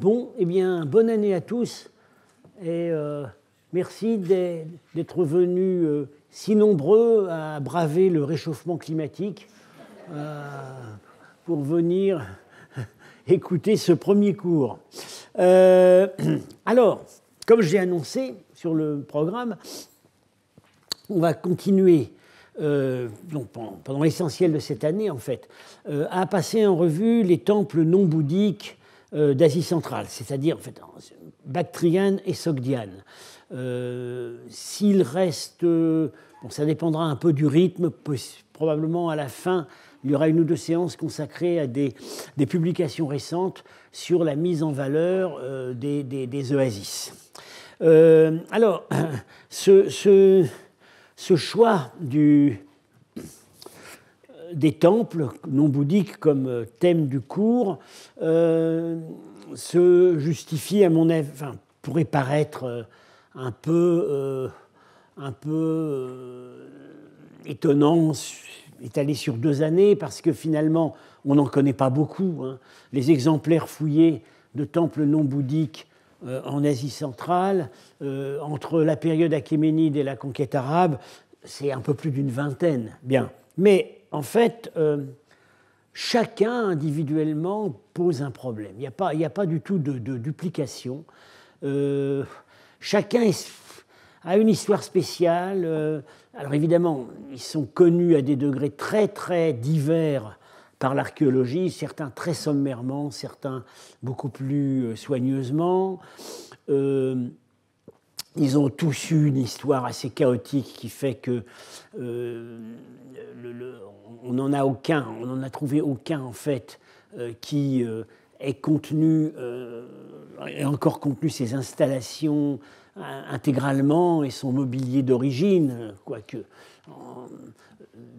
Bon, eh bien, bonne année à tous et euh, merci d'être venus euh, si nombreux à braver le réchauffement climatique euh, pour venir écouter ce premier cours. alors, comme j'ai annoncé sur le programme, on va continuer pendant l'essentiel de cette année en fait, à passer en revue les temples non bouddhiques euh, d'Asie centrale, c'est-à-dire en fait, bactriane et sogdiane. Euh, s'il reste, euh, bon, ça dépendra un peu du rythme, probablement à la fin, il y aura une ou deux séances consacrées à des, des publications récentes sur la mise en valeur des, des, oasis. alors, ce, ce, ce choix du, des temples non bouddhiques comme euh, thème du cours euh, se justifie, à mon avis, enfin, pourrait paraître euh, un peu, un peu étonnant, étalé sur deux années, parce que finalement, on n'en connaît pas beaucoup. Hein. Les exemplaires fouillés de temples non bouddhiques en Asie centrale, entre la période achéménide et la conquête arabe, c'est un peu plus d'une vingtaine. Bien. Mais en fait, euh, chacun individuellement pose un problème. Il n'y a, pas du tout de, duplication. Euh, chacun a une histoire spéciale. Euh, alors évidemment, ils sont connus à des degrés très très divers par l'archéologie, certains très sommairement, certains beaucoup plus soigneusement. Ils ont tous eu une histoire assez chaotique qui fait que euh, on n'en a aucun, on n'en a trouvé aucun en fait euh, qui euh, ait est contenu, est encore contenu ses installations intégralement et son mobilier d'origine, quoique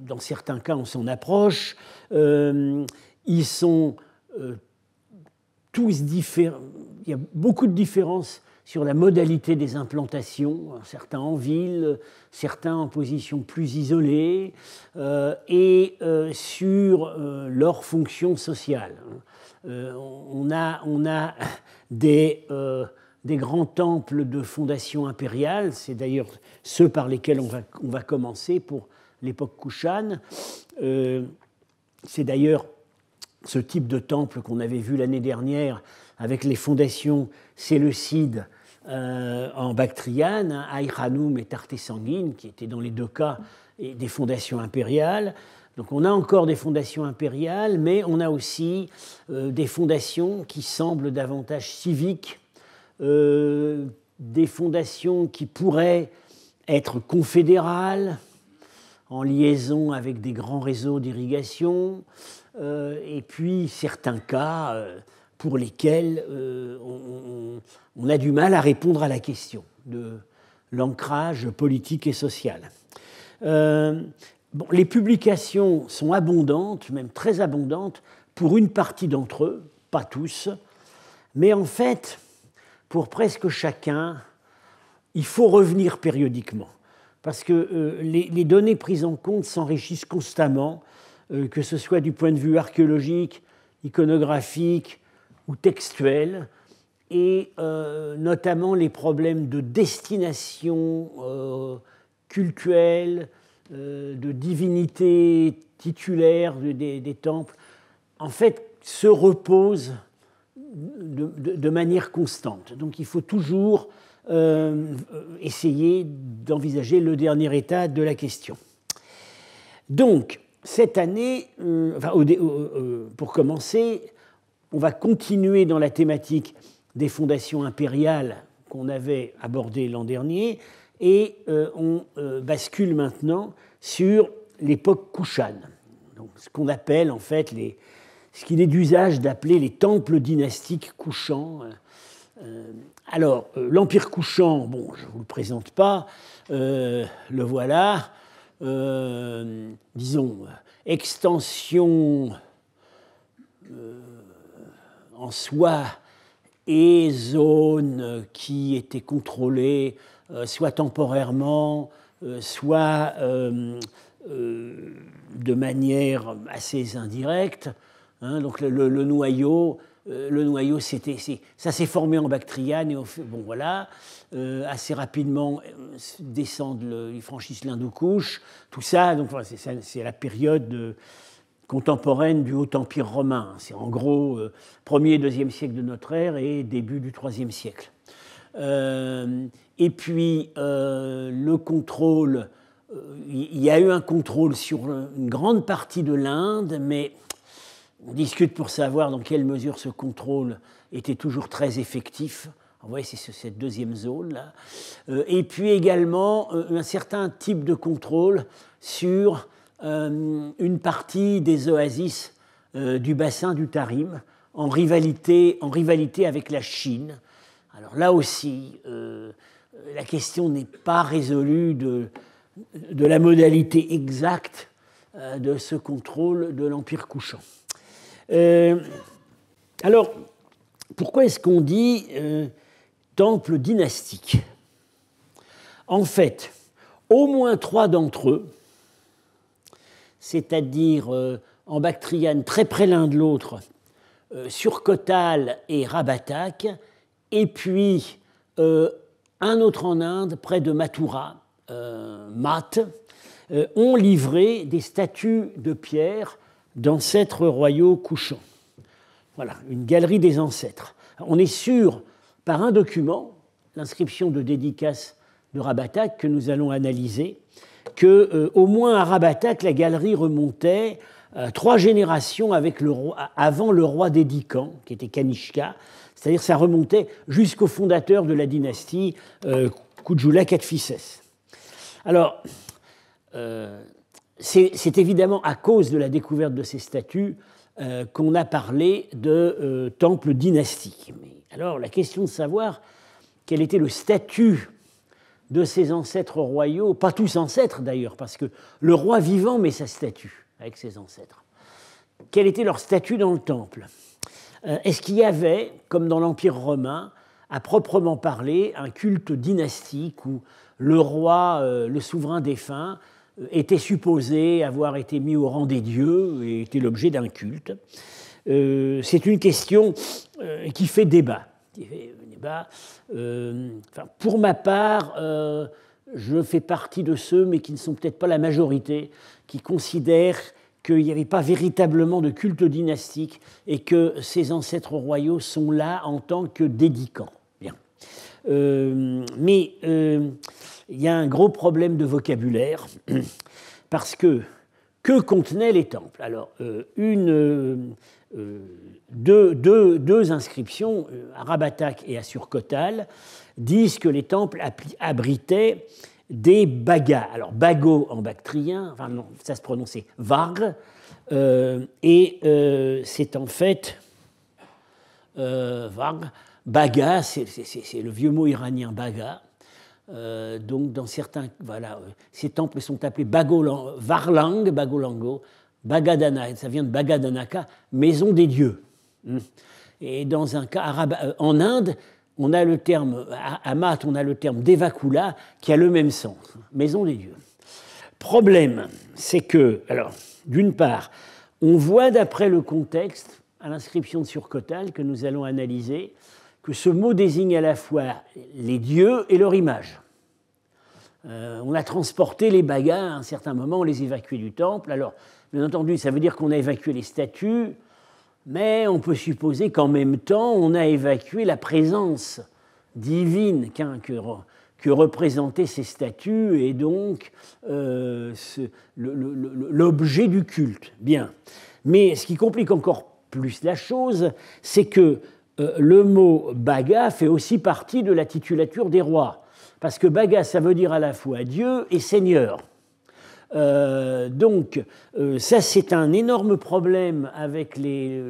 dans certains cas on s'en approche. ils sont tous différents, il y a beaucoup de différences sur la modalité des implantations, certains en ville, certains en position plus isolée, euh, et euh, sur euh, leur fonction sociale. on, a, des, grands temples de fondation impériale, c'est d'ailleurs ceux par lesquels on va, on va commencer pour l'époque Kushane. c'est d'ailleurs ce type de temple qu'on avait vu l'année dernière avec les fondations séleucides euh, en Bactriane, hein, Aïranoum et Tartessanguine, qui étaient dans les deux cas des fondations impériales. Donc on a encore des fondations impériales, mais on a aussi euh, des fondations qui semblent davantage civiques, euh, des fondations qui pourraient être confédérales en liaison avec des grands réseaux d'irrigation, et puis certains cas pour lesquels euh, on, a du mal à répondre à la question de l'ancrage politique et social. Euh, les publications sont abondantes, même très abondantes, pour une partie d'entre eux, pas tous, mais en fait, pour presque chacun, il faut revenir périodiquement, parce que euh, les, données prises en compte s'enrichissent constamment, que ce soit du point de vue archéologique, iconographique, ou et euh, notamment les problèmes de destination euh, cultuelle, euh, de divinité titulaire des, temples, en fait, se reposent de, manière constante. Donc il faut toujours essayer d'envisager le dernier état de la question. Donc, cette année, enfin, pour commencer, on va continuer dans la thématique des fondations impériales qu'on avait abordées l'an dernier et euh, on euh, bascule maintenant sur l'époque couchane, donc ce qu'on appelle en fait les, ce qu'il est d'usage d'appeler les temples dynastiques couchants. Euh, alors, l'Empire couchant, bon, je ne vous le présente pas, le voilà, disons, extension en soi et zones qui étaient contrôlées euh, soit temporairement, euh, soit euh, de manière assez indirecte. Hein. donc le, noyau, le noyau c'était, ça s'est formé en Bactriane et bon voilà, assez rapidement descendent, le, ils franchissent couche tout ça. Donc c'est la période de contemporaine du Haut Empire romain. C'est en gros 1er et 2e siècle de notre ère et début du 3e siècle. Euh, et puis, euh, le contrôle euh, il y a eu un contrôle sur une grande partie de l'Inde, mais on discute pour savoir dans quelle mesure ce contrôle était toujours très effectif. Vous ah voyez, c'est cette deuxième zone-là. Et puis également un certain type de contrôle sur euh, une partie des oasis euh, du bassin du Tarim en rivalité, en rivalité avec la Chine. Alors là aussi, euh, la question n'est pas résolue de, de la modalité exacte de ce contrôle de l'Empire couchant. alors, pourquoi est-ce qu'on dit temple dynastique En fait, au moins trois d'entre eux c'est-à-dire euh, en Bactriane très près l'un de l'autre, euh, sur Kotal et Rabatak, et puis euh, un autre en Inde, près de Mathura, Math, ont livré des statues de pierre d'ancêtres royaux couchants. Voilà, une galerie des ancêtres. On est sûr, par un document, l'inscription de dédicace de Rabatak, que nous allons analyser, que, euh, au moins à Rabatak, la galerie remontait euh, trois générations avec le avant le roi dédicant, qui était Kanishka. C'est-à-dire ça remontait jusqu'au fondateur de la dynastie euh, Kujula Alors, c'est évidemment à cause de la découverte de ces statues qu'on a parlé de temple dynastique. alors, la question de savoir quel était le statut de ses ancêtres royaux, pas tous ancêtres d'ailleurs, parce que le roi vivant met sa statue avec ses ancêtres. Quel était leur statut dans le temple euh, Est-ce qu'il y avait, comme dans l'Empire romain, à proprement parler, un culte dynastique où le roi, euh, le souverain défunt, euh, était supposé avoir été mis au rang des dieux et était l'objet d'un culte C'est une question qui fait débat. Euh, pour ma part, euh, je fais partie de ceux, mais qui ne sont peut-être pas la majorité, qui considèrent qu'il n'y avait pas véritablement de culte dynastique et que ces ancêtres royaux sont là en tant que dédicants. Euh, mais il y a un gros problème de vocabulaire, parce que que contenaient les temples Alors, une euh, deux, inscriptions, euh, à Rabatak et à Surkotal, disent que les temples abritaient des bagas. Alors, bago en bactrien, ça se prononçait varg, euh, et c'est en fait. varg, baga, c'est le vieux mot iranien baga. donc, dans certains. Voilà, ces temples sont appelés bagolang, varlang, bagolango, Bagadana, ça vient de Bagadanaka, maison des dieux. Hmm. Et dans un cas arabe, euh, en Inde, on a le terme, à Amat, on a le terme Devakula qui a le même sens, maison des dieux. Problème, c'est que, alors, d'une part, on voit d'après le contexte, à l'inscription de Surcotal que nous allons analyser, que ce mot désigne à la fois les dieux et leur image. Euh, on a transporté les bagas à un certain moment, on les évacuait du temple. Alors, Bien entendu, ça veut dire qu'on a évacué les statues, mais on peut supposer qu'en même temps, on a évacué la présence divine que, représentaient ces statues et donc euh, l'objet du culte. Bien. Mais ce qui complique encore plus la chose, c'est que euh, le mot baga fait aussi partie de la titulature des rois. Parce que baga, ça veut dire à la fois Dieu et Seigneur. Euh, donc, euh, ça, c'est un énorme problème avec les,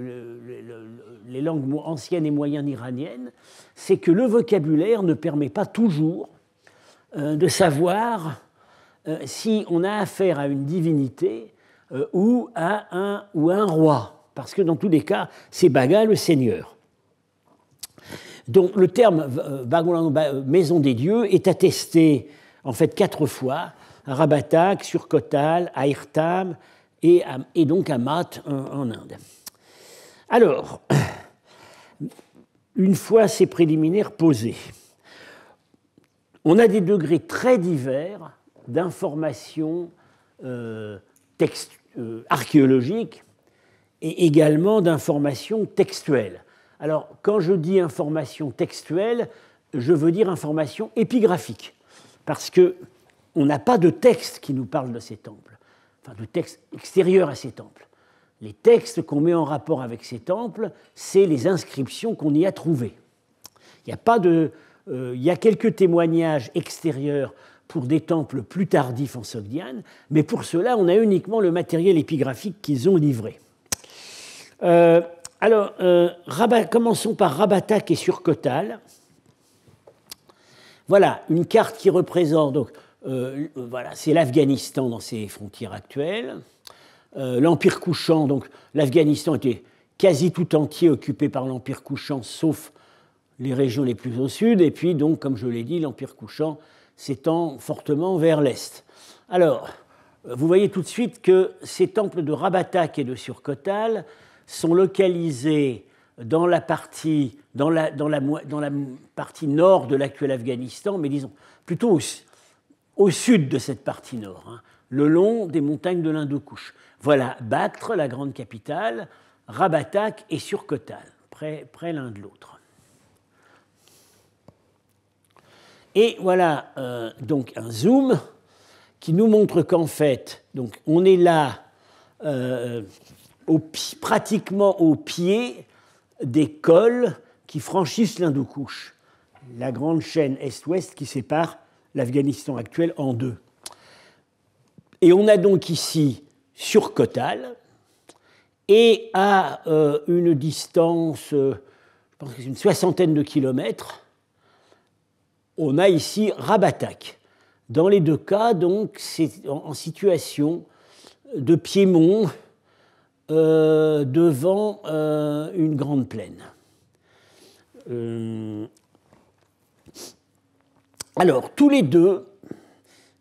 les langues anciennes et moyennes iraniennes, c'est que le vocabulaire ne permet pas toujours euh, de savoir si on a affaire à une divinité ou à un, ou un roi, parce que dans tous les cas, c'est Baga le Seigneur. Donc le terme maison des dieux est attesté en fait quatre fois à Rabatak, sur Kotal, à Irtam et, donc à Math en, Inde. Alors, une fois ces préliminaires posés, on a des degrés très divers d'informations euh, euh, archéologiques et également d'informations textuelles. Alors, quand je dis information textuelle, je veux dire information épigraphique, parce que on n'a pas de texte qui nous parle de ces temples, enfin de texte extérieur à ces temples. Les textes qu'on met en rapport avec ces temples, c'est les inscriptions qu'on y a trouvées. Il n'y a pas de, euh, il y a quelques témoignages extérieurs pour des temples plus tardifs en Sogdiane, mais pour cela, on a uniquement le matériel épigraphique qu'ils ont livré. Euh, alors, euh, Rabat, commençons par Rabatak et Surkotal. Voilà une carte qui représente donc euh, euh, voilà, c'est l'Afghanistan dans ses frontières actuelles. Euh, L'Empire couchant, donc l'Afghanistan était quasi tout entier occupé par l'Empire couchant, sauf les régions les plus au sud, et puis donc, comme je l'ai dit, l'Empire couchant s'étend fortement vers l'est. Alors, vous voyez tout de suite que ces temples de Rabatak et de Surkotal sont localisés dans la partie, dans la, dans la, dans la partie nord de l'actuel Afghanistan, mais disons plutôt au sud de cette partie nord, hein, le long des montagnes de l'Indo-Couche. Voilà Bactre, la grande capitale, Rabatak et Surcotal, près, près l'un de l'autre. Et voilà euh, donc un zoom qui nous montre qu'en fait, donc on est là euh, pratiquement au pied des cols qui franchissent l'Indo-Couche, la grande chaîne est-ouest qui sépare l'Afghanistan actuel en deux. Et on a donc ici sur Kotal, et à euh, une distance, euh, je pense que c'est une soixantaine de kilomètres, on a ici Rabatak. Dans les deux cas, donc, c'est en, situation de piémont euh, devant une grande plaine. Alors, tous les deux,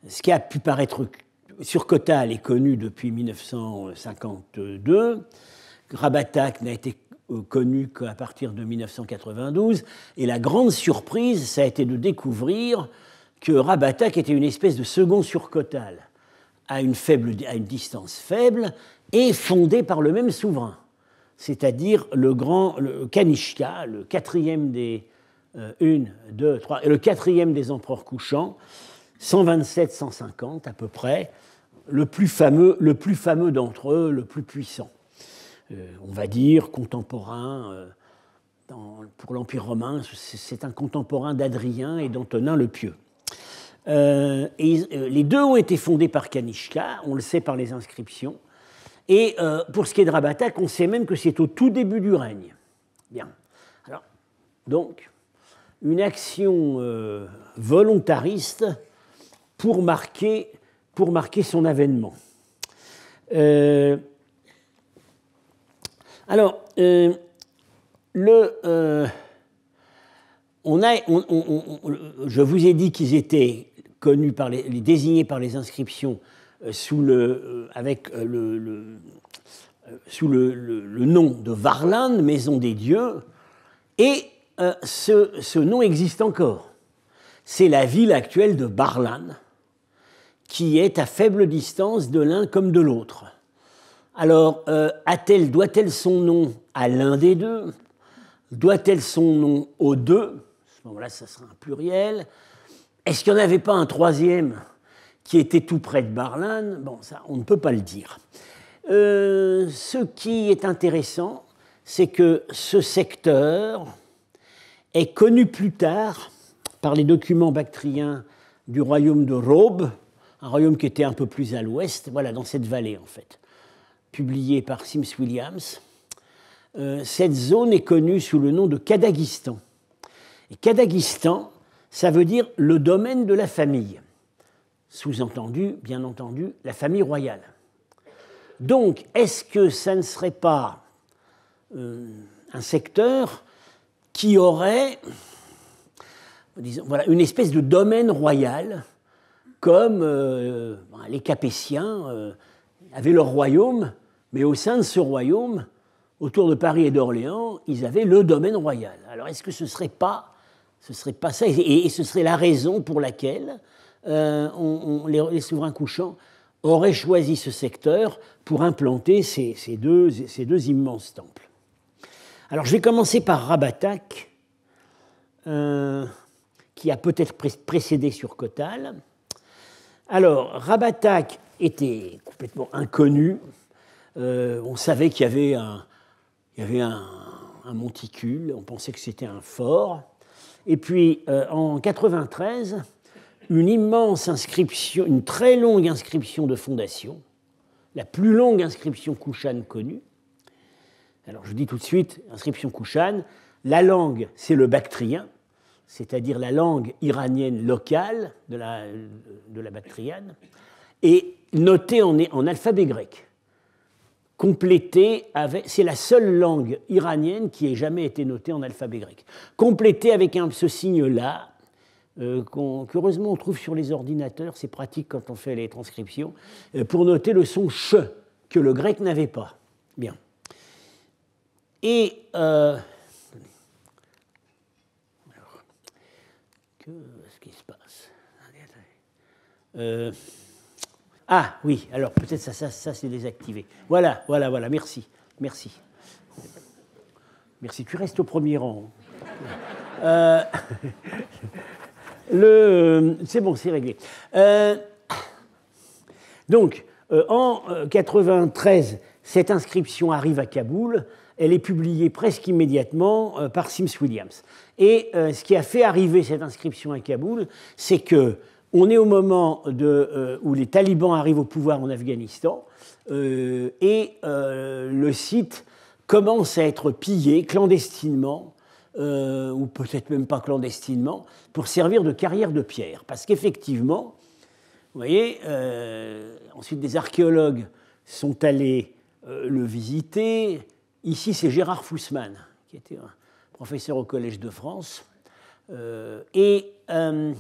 ce qui a pu paraître surcotal est connu depuis 1952, Rabatak n'a été euh, connu qu'à partir de 1992, et la grande surprise, ça a été de découvrir que Rabatak était une espèce de second surcotal, à une, faible, à une distance faible, et fondé par le même souverain, c'est-à-dire le grand Kanishka, le quatrième des, euh, une, deux, trois, et le quatrième des empereurs couchants, 127-150 à peu près, le plus fameux, fameux d'entre eux, le plus puissant. Euh, on va dire contemporain, euh, pour l'Empire romain, c'est un contemporain d'Adrien et d'Antonin le Pieux. et, les deux ont été fondés par Kanishka, on le sait par les inscriptions. Et pour ce qui est de Rabatak, on sait même que c'est au tout début du règne. Bien. Alors, donc, une action euh, volontariste pour marquer, pour marquer son avènement. Euh, alors, euh, le, on a, je vous ai dit qu'ils étaient connus par les, désignés par les inscriptions sous le, avec le, sous nom de Varland, maison des dieux, et euh, ce, nom existe encore. C'est la ville actuelle de Barlan, qui est à faible distance de l'un comme de l'autre. Alors, euh, doit-elle son nom à l'un des deux Doit-elle son nom aux deux À ce moment-là, ça sera un pluriel. Est-ce qu'il n'y en avait pas un troisième qui était tout près de Barlan Bon, ça, on ne peut pas le dire. Euh, ce qui est intéressant, c'est que ce secteur, est connu plus tard par les documents bactriens du royaume de Robe, un royaume qui était un peu plus à l'ouest, voilà, dans cette vallée en fait, publié par Sims Williams. Euh, cette zone est connue sous le nom de Kadagistan. Et Kadagistan, ça veut dire le domaine de la famille. Sous-entendu, bien entendu, la famille royale. Donc, est-ce que ça ne serait pas euh, un secteur qui aurait voilà, une espèce de domaine royal, comme euh, bah, les Capétiens euh, avaient leur royaume, mais au sein de ce royaume, autour de Paris et d'Orléans, ils avaient le domaine royal. Alors est-ce que ce ne serait pas, ce serait pas ça et, ce serait la raison pour laquelle euh, les, souverains couchants auraient choisi ce secteur pour implanter ces deux immenses temples alors je vais commencer par Rabatak, euh, qui a peut-être précédé sur Cotal. Alors Rabatak était complètement inconnu. Euh, on savait qu'il y avait un, monticule, on pensait que c'était un fort. Et puis euh, en 93, une immense inscription, une très longue inscription de fondation, la plus longue inscription kouchane connue, alors je dis tout de suite, inscription Kouchan. la langue c'est le bactrien, c'est-à-dire la langue iranienne locale de la, de la bactriane, et notée en, alphabet grec. Complétée avec. C'est la seule langue iranienne qui ait jamais été notée en alphabet grec. Complétée avec ce signe-là, euh, qu'heureusement on trouve sur les ordinateurs, c'est pratique quand on fait les transcriptions, euh, pour noter le son ch que le grec n'avait pas. Bien. Et euh, que ce qui se passe euh, Ah oui, alors peut-être ça, ça, c'est désactivé. Voilà, voilà, voilà. Merci, merci, merci. Tu restes au premier rang. Euh, c'est bon, c'est réglé. donc, en 93, cette inscription arrive à Kaboul elle est publiée presque immédiatement euh, par Sims Williams. Et euh, ce qui a fait arriver cette inscription à Kaboul, c'est que on est au moment euh, où les talibans arrivent au pouvoir en Afghanistan et le site commence à être pillé clandestinement, ou peut-être même pas clandestinement, pour servir de carrière de pierre. Parce qu'effectivement, vous voyez, ensuite des archéologues sont allés le visiter, Ici, c'est Gérard Foussman, qui était un professeur au Collège de France. Euh, et euh,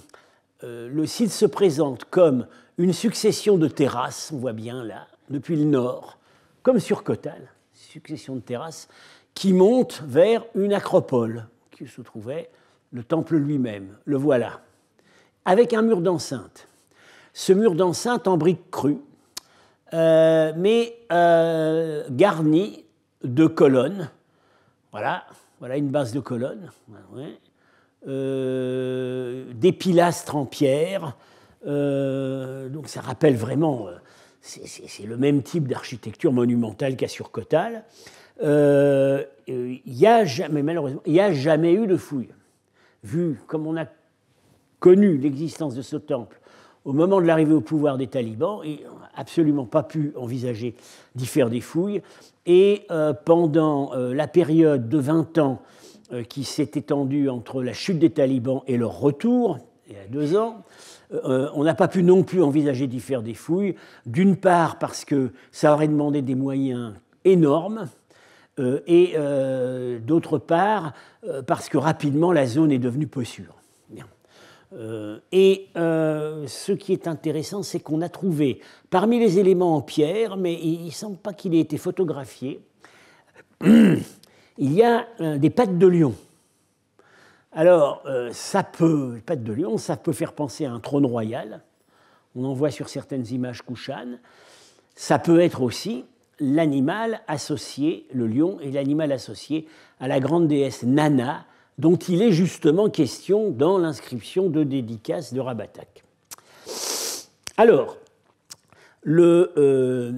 euh, le site se présente comme une succession de terrasses, on voit bien là, depuis le nord, comme sur Cotal, succession de terrasses, qui monte vers une acropole, qui se trouvait le temple lui-même. Le voilà, avec un mur d'enceinte. Ce mur d'enceinte en briques crues, mais garni de colonnes. Voilà, voilà une base de colonnes. Euh, des pilastres en pierre. Euh, donc ça rappelle vraiment, euh, c'est le même type d'architecture monumentale qu'à Surcotal. Euh, y a jamais, malheureusement, il n'y a jamais eu de fouilles. Vu comme on a connu l'existence de ce temple au moment de l'arrivée au pouvoir des talibans, et on n'a absolument pas pu envisager d'y faire des fouilles. Et euh, pendant euh, la période de 20 ans euh, qui s'est étendue entre la chute des talibans et leur retour, il y a deux ans, on n'a pas pu non plus envisager d'y faire des fouilles, d'une part parce que ça aurait demandé des moyens énormes, et d'autre part parce que rapidement la zone est devenue peu sûre. Euh, et euh, ce qui est intéressant, c'est qu'on a trouvé parmi les éléments en pierre, mais il ne semble pas qu'il ait été photographié, il y a euh, des pattes de lion. Alors, ça peut, pattes de lion, ça peut faire penser à un trône royal. On en voit sur certaines images couchanes. Ça peut être aussi l'animal associé, le lion, est l'animal associé à la grande déesse Nana, dont il est justement question dans l'inscription de dédicace de Rabatak. Alors, euh,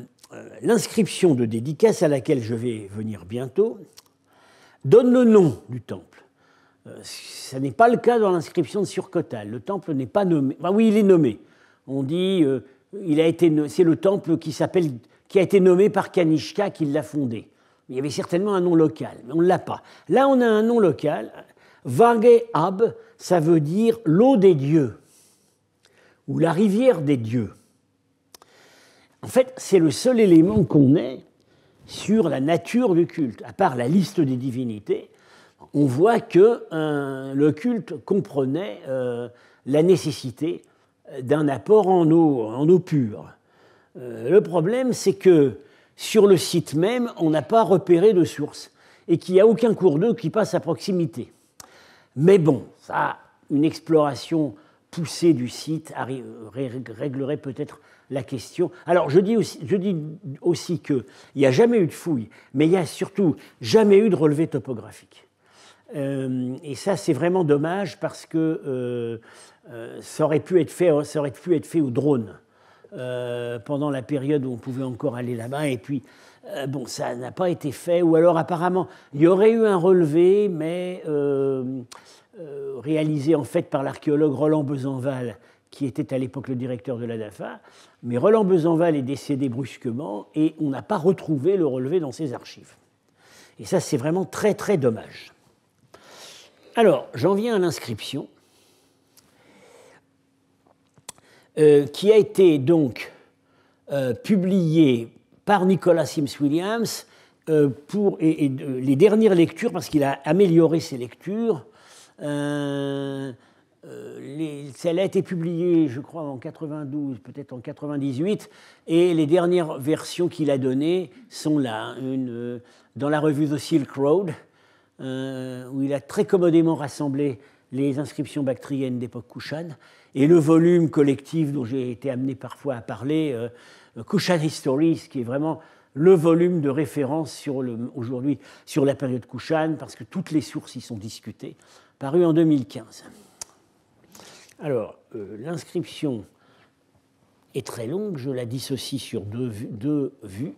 l'inscription de dédicace à laquelle je vais venir bientôt donne le nom du temple. Ce euh, n'est pas le cas dans l'inscription de Surcotal. Le temple n'est pas nommé. Ah oui, il est nommé. On dit euh, c'est le temple qui qui a été nommé par Kanishka qui l'a fondé. Il y avait certainement un nom local, mais on ne l'a pas. Là, on a un nom local Vage Ab, ça veut dire l'eau des dieux ou la rivière des dieux. En fait, c'est le seul élément qu'on ait sur la nature du culte. À part la liste des divinités, on voit que euh, le culte comprenait euh, la nécessité d'un apport en eau, en eau pure. Euh, le problème, c'est que sur le site même, on n'a pas repéré de source et qu'il n'y a aucun cours d'eau qui passe à proximité. Mais bon, ça, une exploration poussée du site réglerait peut-être la question. Alors je dis aussi, je que il n'y a jamais eu de fouille, mais il n'y a surtout jamais eu de relevé topographique. Euh, et ça, c'est vraiment dommage parce que euh, euh, ça aurait pu être fait, ça aurait pu être fait au drone pendant la période où on pouvait encore aller là-bas. Et puis euh, bon, ça n'a pas été fait, ou alors apparemment, il y aurait eu un relevé, mais euh, euh, réalisé en fait par l'archéologue Roland Besanval, qui était à l'époque le directeur de la DAFA. Mais Roland Besanval est décédé brusquement et on n'a pas retrouvé le relevé dans ses archives. Et ça, c'est vraiment très très dommage. Alors, j'en viens à l'inscription, qui a été donc publiée par Nicolas Sims-Williams euh, pour et, les dernières lectures, parce qu'il a amélioré ses lectures. Euh, euh les, a été publiée, je crois, en 92, peut-être en 98, et les dernières versions qu'il a données sont là, euh, dans la revue The Silk Road, où il a très commodément rassemblé les inscriptions bactriennes d'époque Kushan, et le volume collectif dont j'ai été amené parfois à parler. Kushan Histories, qui est vraiment le volume de référence aujourd'hui sur la période Kushan, parce que toutes les sources y sont discutées, paru en 2015. Alors, euh, l'inscription est très longue, je la dissocie sur deux, vues,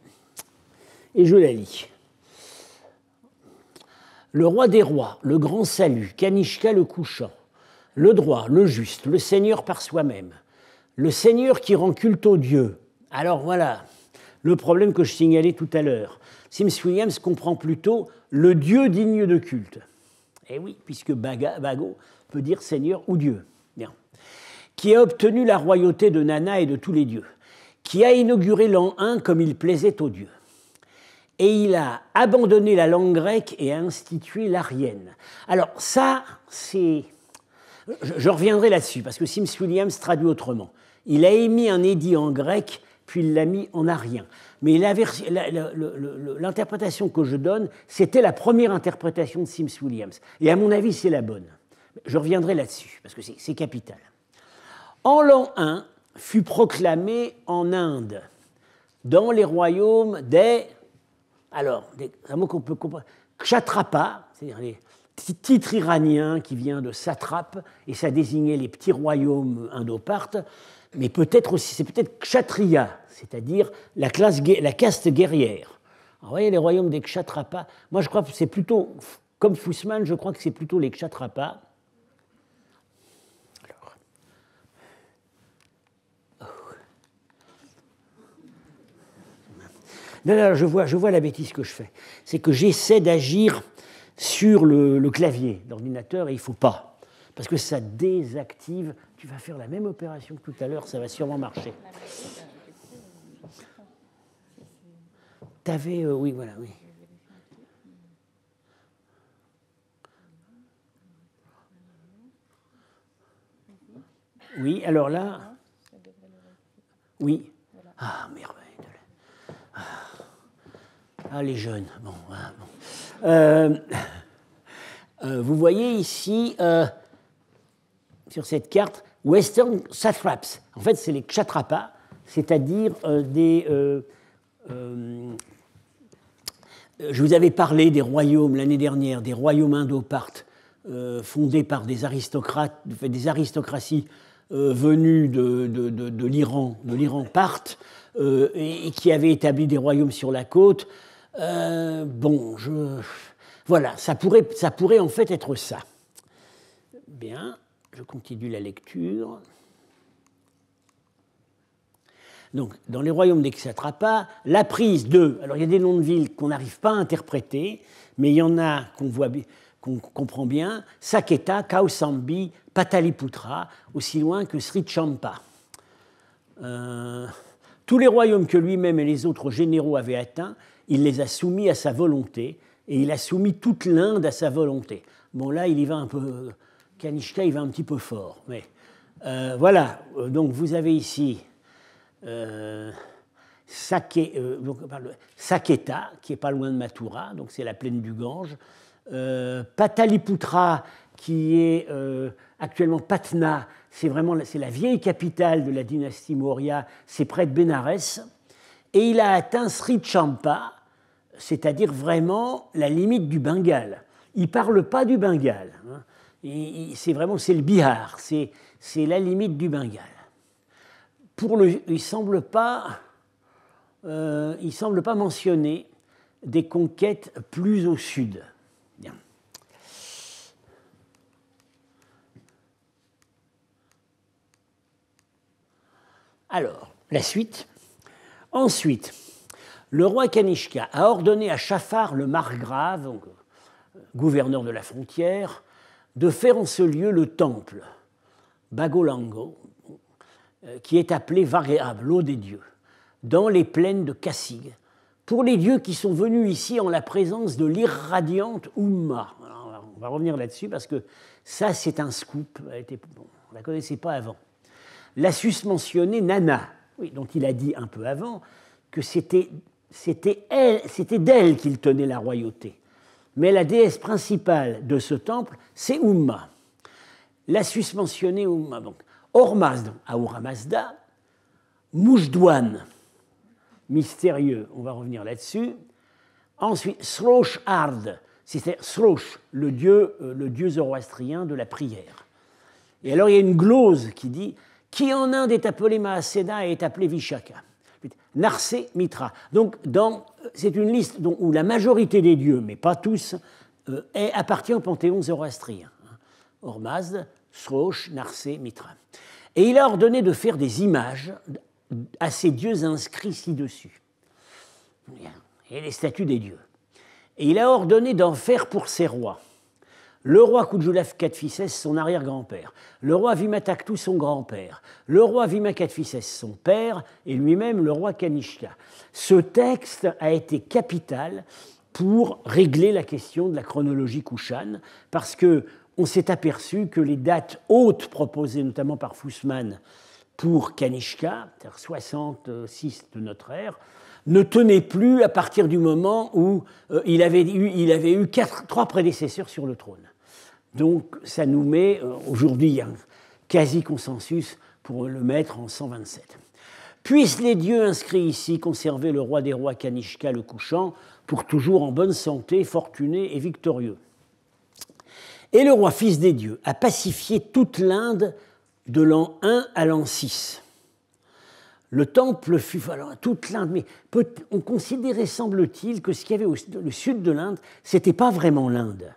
et je la lis. Le roi des rois, le grand salut, Kanishka le couchant, le droit, le juste, le Seigneur par soi-même, le Seigneur qui rend culte aux dieux, alors voilà le problème que je signalais tout à l'heure. Sims Williams comprend plutôt le Dieu digne de culte. Eh oui, puisque Bago peut dire Seigneur ou Dieu. Bien. Qui a obtenu la royauté de Nana et de tous les dieux. Qui a inauguré l'an 1 comme il plaisait aux dieux. Et il a abandonné la langue grecque et a institué l'arienne. Alors ça, c'est... Je, je reviendrai là-dessus, parce que Sims Williams traduit autrement. Il a émis un édit en grec puis il l'a mis en arien. Mais l'interprétation que je donne, c'était la première interprétation de Sims Williams. Et à mon avis, c'est la bonne. Je reviendrai là-dessus, parce que c'est capital. En l'an 1, fut proclamé en Inde, dans les royaumes des. Alors, des, un mot qu'on peut comprendre. Kshatrapa, c'est-à-dire les titres iranien qui vient de satrape, et ça désignait les petits royaumes indopartes mais peut-être aussi, c'est peut-être Kshatriya, c'est-à-dire la, classe, la caste guerrière. vous voyez, les royaumes des Kshatrapas, moi je crois que c'est plutôt, comme Fussman, je crois que c'est plutôt les Kshatrapas. Alors. Oh. je vois, je vois la bêtise que je fais. C'est que j'essaie d'agir sur le, clavier, d'ordinateur, et il ne faut pas. Parce que ça désactive tu vas faire la même opération que tout à l'heure, ça va sûrement marcher. T'avais, euh, oui, voilà, oui. Oui, alors là, oui. Ah, merveille. Ah, les jeunes, bon, ah, euh, euh, vous voyez ici, sur cette carte, Western satraps. En fait, c'est les kshatrapas, c'est-à-dire euh, des. Euh, euh, je vous avais parlé des royaumes l'année dernière, des royaumes indo fondés par des aristocrates, des aristocraties venues de, l'Iran, de l'Iran parthe, et, qui avaient établi des royaumes sur la côte. bon, je. Voilà, ça pourrait, ça pourrait en fait être ça. Bien je continue la lecture. Donc, dans les royaumes des la prise de. Alors, il y a des noms de villes qu'on n'arrive pas à interpréter, mais il y en a qu'on voit qu'on comprend bien Saketa, Kausambi, Pataliputra, aussi loin que Sri Champa. Euh, tous les royaumes que lui-même et les autres généraux avaient atteints, il les a soumis à sa volonté, et il a soumis toute l'Inde à sa volonté. Bon, là, il y va un peu Kanishka, il va un petit peu fort. Mais euh, voilà, euh, donc vous avez ici euh, Saketa, qui est pas loin de Mathura, donc c'est la plaine du Gange. Pataliputra, qui est actuellement Patna, c'est vraiment c'est la vieille capitale de la dynastie Maurya, c'est près de Benares Et il a atteint Sri Champa, c'est-à-dire vraiment la limite du Bengale. Il ne parle pas du Bengale. Hein c'est vraiment c'est le Bihar, c'est la limite du Bengale. il ne euh, semble, pas, mentionner des conquêtes plus au sud. Alors, la suite. Ensuite, le roi Kanishka a ordonné à Shafar le margrave, gouverneur de la frontière, de faire en ce lieu le temple, Bagolango, euh, qui est appelé variable, l'eau des dieux, dans les plaines de Kassig, pour les dieux qui sont venus ici en la présence de l'irradiante Oumma. on va revenir là-dessus parce que ça, c'est un scoop. on ne la connaissait pas avant. La susmentionnée Nana, oui, dont il a dit un peu avant que c'était d'elle qu'il tenait la royauté. Mais la déesse principale de ce temple, c'est Umma, la susmentionnée Umma. Donc, Ormaz, Ahura Mazda, mystérieux, on va revenir là-dessus. Ensuite, Srosh Ard, cest à Srosh, le dieu, euh, le dieu zoroastrien de la prière. Et alors il y a une glose qui dit Qui en Inde est appelé Mahasena et est appelé Vishaka Narsé Mitra. Donc, c'est une liste où la majorité des dieux, mais pas tous, euh, appartient au panthéon zoroastrien. Hein. Ormazd, Sroch, Narsé, Mitra. Et il a ordonné de faire des images à ces dieux inscrits ci-dessus. Et les statues des dieux. Et il a ordonné d'en faire pour ses rois. Le roi Kudjulav Katfisses, son arrière-grand-père. Le roi Vimataktou, son grand-père. Le roi Vimakatfisses, son père, et lui-même le roi Kanishka. Ce texte a été capital pour régler la question de la chronologie kouchane parce que on s'est aperçu que les dates hautes proposées notamment par Fussman pour Kanishka, cest 66 de notre ère, ne tenaient plus à partir du moment où euh, il avait eu, trois prédécesseurs sur le trône. Donc ça nous met, euh, aujourd'hui, un quasi-consensus pour le mettre en 127. Puissent les dieux inscrits ici conserver le roi des rois Kanishka le couchant pour toujours en bonne santé, fortuné et victorieux. Et le roi fils des dieux a pacifié toute l'Inde de l'an 1 à l'an 6. Le temple fut. Alors, toute l'Inde, mais on considérait, semble-t-il, que ce qu'il y avait au le sud de l'Inde, n'était pas vraiment l'Inde.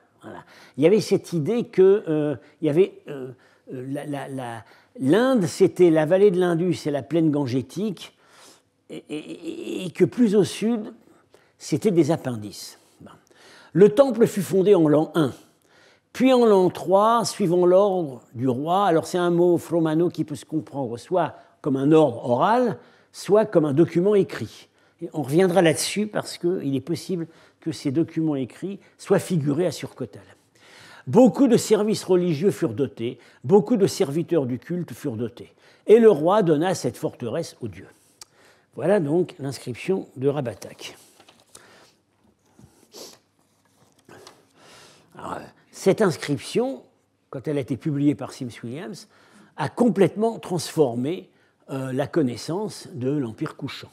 Il y avait cette idée que euh, il y avait euh, euh, l'Inde, c'était la vallée de l'Indus et la plaine gangétique, et, que plus au sud, c'était des appendices. Le temple fut fondé en l'an 1, puis en l'an 3, suivant l'ordre du roi. Alors c'est un mot fromano qui peut se comprendre soit comme un ordre oral, soit comme un document écrit on reviendra là-dessus parce qu'il est possible que ces documents écrits soient figurés à Surcotal. Beaucoup de services religieux furent dotés, beaucoup de serviteurs du culte furent dotés. Et le roi donna cette forteresse aux dieux. Voilà donc l'inscription de Rabatak. cette inscription, quand elle a été publiée par Sims Williams, a complètement transformé euh, la connaissance de l'Empire couchant.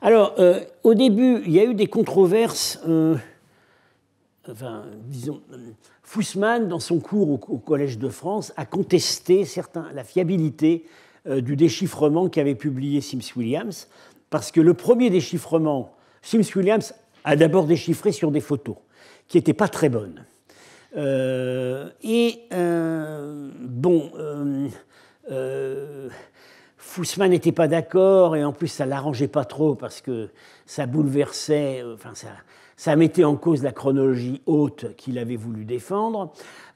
Alors, euh, au début, il y a eu des controverses. Euh, Fussman, dans son cours au, Collège de France, a contesté certains, la fiabilité euh, du déchiffrement qu'avait publié Sims Williams, parce que le premier déchiffrement, Sims Williams a d'abord déchiffré sur des photos qui n'étaient pas très bonnes. et bon. Foussman n'était pas d'accord et en plus ça l'arrangeait pas trop parce que ça bouleversait, euh, enfin ça, mettait en cause la chronologie haute qu'il avait voulu défendre.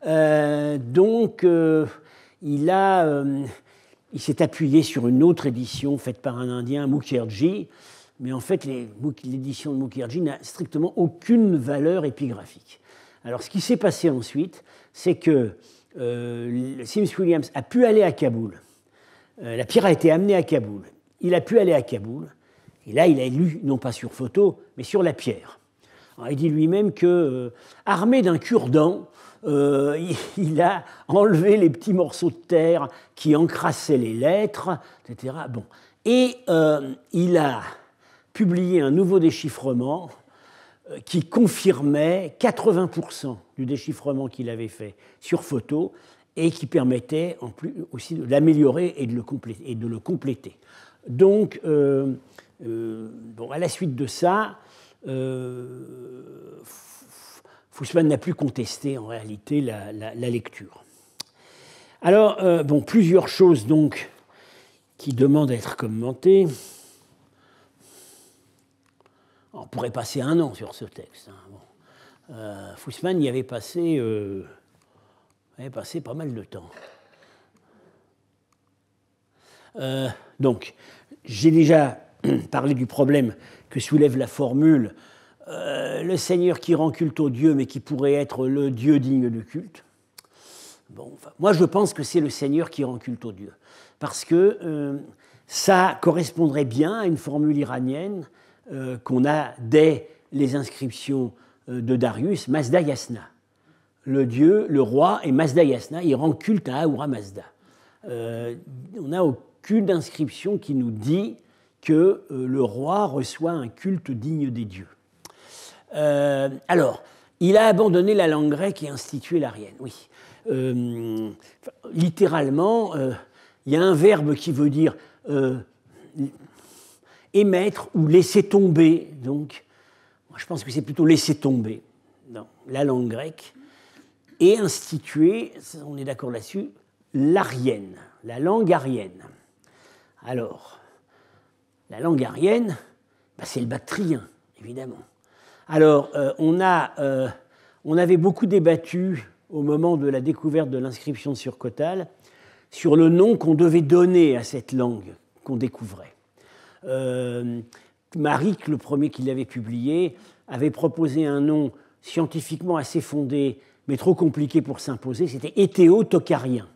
Euh, donc euh, il a, il s'est appuyé sur une autre édition faite par un Indien, Mukherjee, mais en fait l'édition de Mukherjee n'a strictement aucune valeur épigraphique. Alors ce qui s'est passé ensuite, c'est que Sims Williams a pu aller à Kaboul euh, la pierre a été amenée à Kaboul. Il a pu aller à Kaboul. Et là, il a lu, non pas sur photo, mais sur la pierre. il dit lui-même que, euh, armé d'un cure-dent, euh, il a enlevé les petits morceaux de terre qui encrassaient les lettres, etc. Bon. Et il a publié un nouveau déchiffrement qui confirmait 80% du déchiffrement qu'il avait fait sur photo et qui permettait en plus aussi de l'améliorer et, de le compléter. Et de le compléter. Donc, euh, euh, bon, à la suite de ça, euh, Fussman n'a plus contesté en réalité la, lecture. Alors, euh, bon, plusieurs choses donc qui demandent à être commentées. On pourrait passer un an sur ce texte. Hein, Fussman y avait passé on passé pas mal de temps. Euh, donc, j'ai déjà parlé du problème que soulève la formule euh, le Seigneur qui rend culte au Dieu, mais qui pourrait être le Dieu digne de culte. Bon, moi, je pense que c'est le Seigneur qui rend culte au Dieu. Parce que euh, ça correspondrait bien à une formule iranienne qu'on a dès les inscriptions de Darius, Mazda Yasna le dieu, le roi et Mazda Yasna, il rend culte à Ahura Mazda. Euh, on n'a aucune inscription qui nous dit que euh, le roi reçoit un culte digne des dieux. Euh, alors, il a abandonné la langue grecque et institué l'arienne, oui. littéralement, il y a un verbe qui veut dire émettre ou laisser tomber. Donc, je pense que c'est plutôt laisser tomber dans la langue grecque et instituer, on est d'accord là-dessus, l'arienne, la langue arienne. Alors, la langue arienne, bah, c'est le bactrien, évidemment. Alors, euh, on, a, euh, on avait beaucoup débattu au moment de la découverte de l'inscription sur Cotal sur le nom qu'on devait donner à cette langue qu'on découvrait. Euh, Maric, le premier qui l'avait publié, avait proposé un nom scientifiquement assez fondé, mais trop compliqué pour s'imposer, c'était éthéotocarien.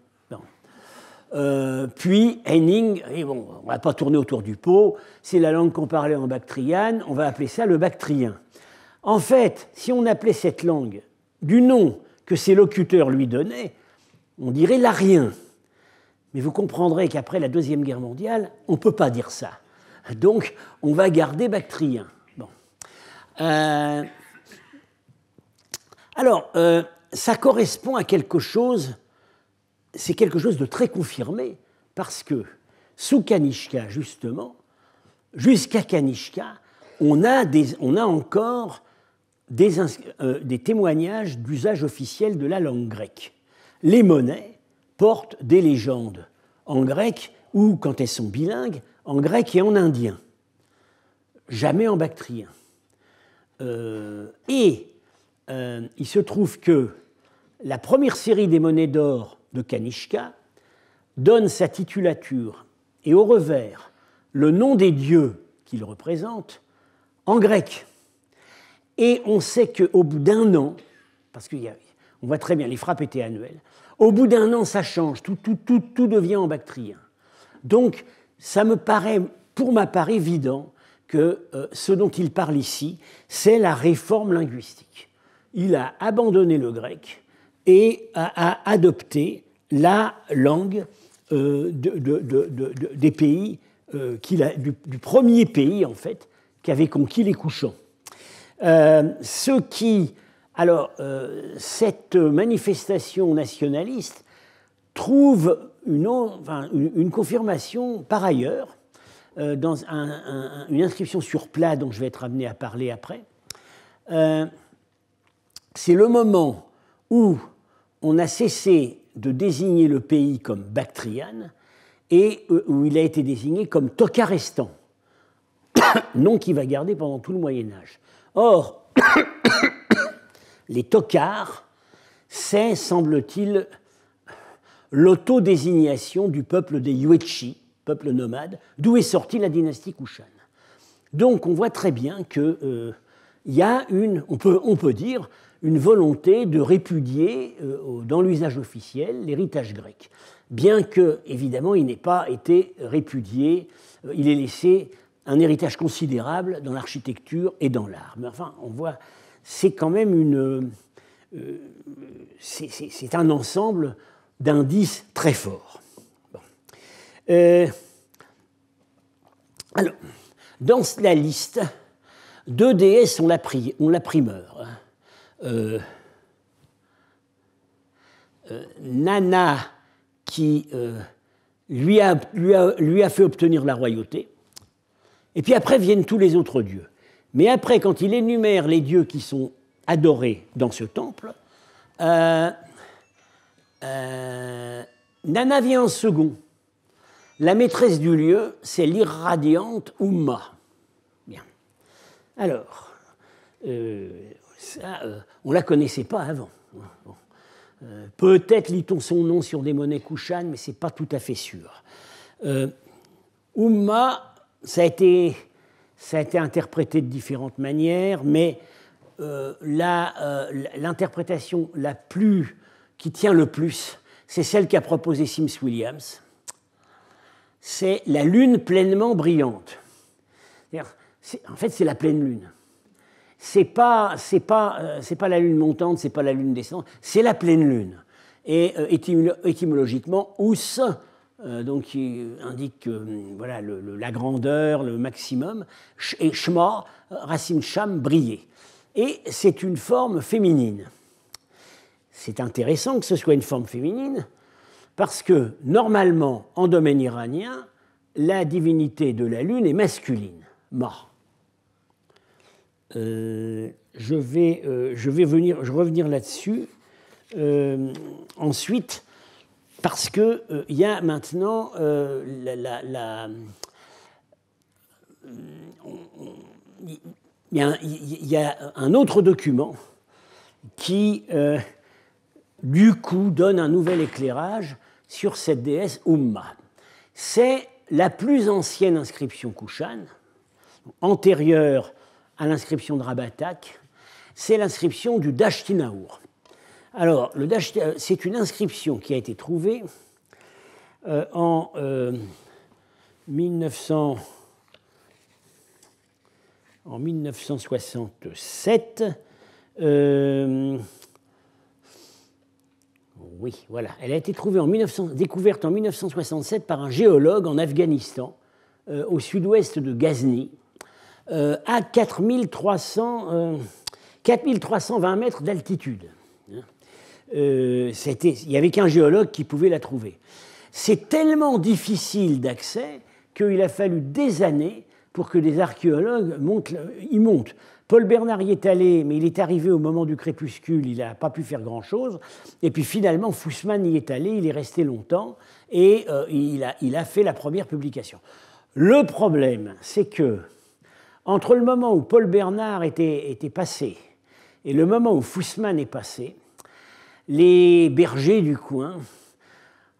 Euh, puis Henning, bon, on va pas tourner autour du pot, c'est la langue qu'on parlait en bactriane, on va appeler ça le bactrien. En fait, si on appelait cette langue du nom que ses locuteurs lui donnaient, on dirait l'arien. Mais vous comprendrez qu'après la Deuxième Guerre mondiale, on ne peut pas dire ça. Donc, on va garder bactrien. Bon. Euh, alors, euh, ça correspond à quelque chose, c'est quelque chose de très confirmé, parce que sous Kanishka, justement, jusqu'à Kanishka, on a, on a encore euh, des, témoignages d'usage officiel de la langue grecque. Les monnaies portent des légendes en grec ou, quand elles sont bilingues, en grec et en indien, jamais en bactrien. Euh, et euh, il se trouve que la première série des monnaies d'or de Kanishka donne sa titulature et au revers le nom des dieux qu'il représente en grec. Et on sait qu'au bout d'un an, parce qu'on voit très bien, les frappes étaient annuelles, au bout d'un an, ça change, tout, tout, tout, tout devient en bactrien. Donc, ça me paraît, pour ma part, évident que euh, ce dont il parle ici, c'est la réforme linguistique il a abandonné le grec et a, adopté la langue euh, des pays, euh, a, du, premier pays, en fait, qui avait conquis les couchants. Euh, ce qui. Alors, cette manifestation nationaliste trouve une, confirmation par ailleurs dans une inscription sur plat dont je vais être amené à parler après c'est le moment où on a cessé de désigner le pays comme Bactriane et euh, où il a été désigné comme Tokarestan, nom qu'il va garder pendant tout le Moyen Âge. Or, les Tokars, c'est, semble-t-il, l'autodésignation du peuple des Yuechi, peuple nomade, d'où est sortie la dynastie Kushan. Donc on voit très bien qu'il euh, y a une, on peut dire, une volonté de répudier, euh, dans l'usage officiel, l'héritage grec. Bien que, évidemment, il n'ait pas été répudié, euh, il est laissé un héritage considérable dans l'architecture et dans l'art. Mais enfin, on voit, c'est quand même une. Euh, c'est un ensemble d'indices très forts. alors, dans la liste, deux déesses ont la, ont la primeur. Hein. Euh, euh, Nana qui euh, lui, a, fait obtenir la royauté. Et puis après viennent tous les autres dieux. Mais après, quand il énumère les dieux qui sont adorés dans ce temple, Nana vient en second. La maîtresse du lieu, c'est l'irradiante Uma. Bien. Alors, ça, euh, on ne la connaissait pas avant. Euh, peut-être lit-on son nom sur des monnaies kouchanes, mais ce n'est pas tout à fait sûr. Euh, ça a, été, ça a été interprété de différentes manières, mais euh, l'interprétation la, plus, qui tient le plus, c'est celle qu'a proposée Sims Williams. C'est la lune pleinement brillante. En fait, c'est la pleine lune c'est pas euh, pas la lune montante, c'est pas la lune descendante, c'est la pleine lune. Et euh, étymologiquement, ous euh, qui indique hum, voilà la grandeur, le maximum, et shma, racine sham, briller. Et c'est une forme féminine. C'est intéressant que ce soit une forme féminine parce que normalement, en domaine iranien, la divinité de la lune est masculine, mort. Euh, je, vais, euh, je vais venir, je revenir là-dessus euh, ensuite, parce qu'il il y a maintenant la, il un, autre document qui, du coup, donne un nouvel éclairage sur cette déesse Umma. C'est la plus ancienne inscription Kushan, antérieure à l'inscription de Rabatak, c'est l'inscription du Dashtinaur. Alors, le euh, c'est une inscription qui a été trouvée euh, en 1967. Euh, oui, voilà. Elle a été trouvée en découverte en 1967 par un géologue en Afghanistan, au sud-ouest de Ghazni, euh, à 4300, 4320 euh, mètres d'altitude. Hein. Euh, il n'y avait qu'un géologue qui pouvait la trouver. C'est tellement difficile d'accès qu'il a fallu des années pour que des archéologues montent, y montent. Paul Bernard y est allé, mais il est arrivé au moment du crépuscule, il n'a pas pu faire grand-chose. Et puis finalement, Fussman y est allé, il est resté longtemps, et il, a, il, a, fait la première publication. Le problème, c'est que entre le moment où Paul Bernard était, passé et le moment où Fussman est passé, les bergers du coin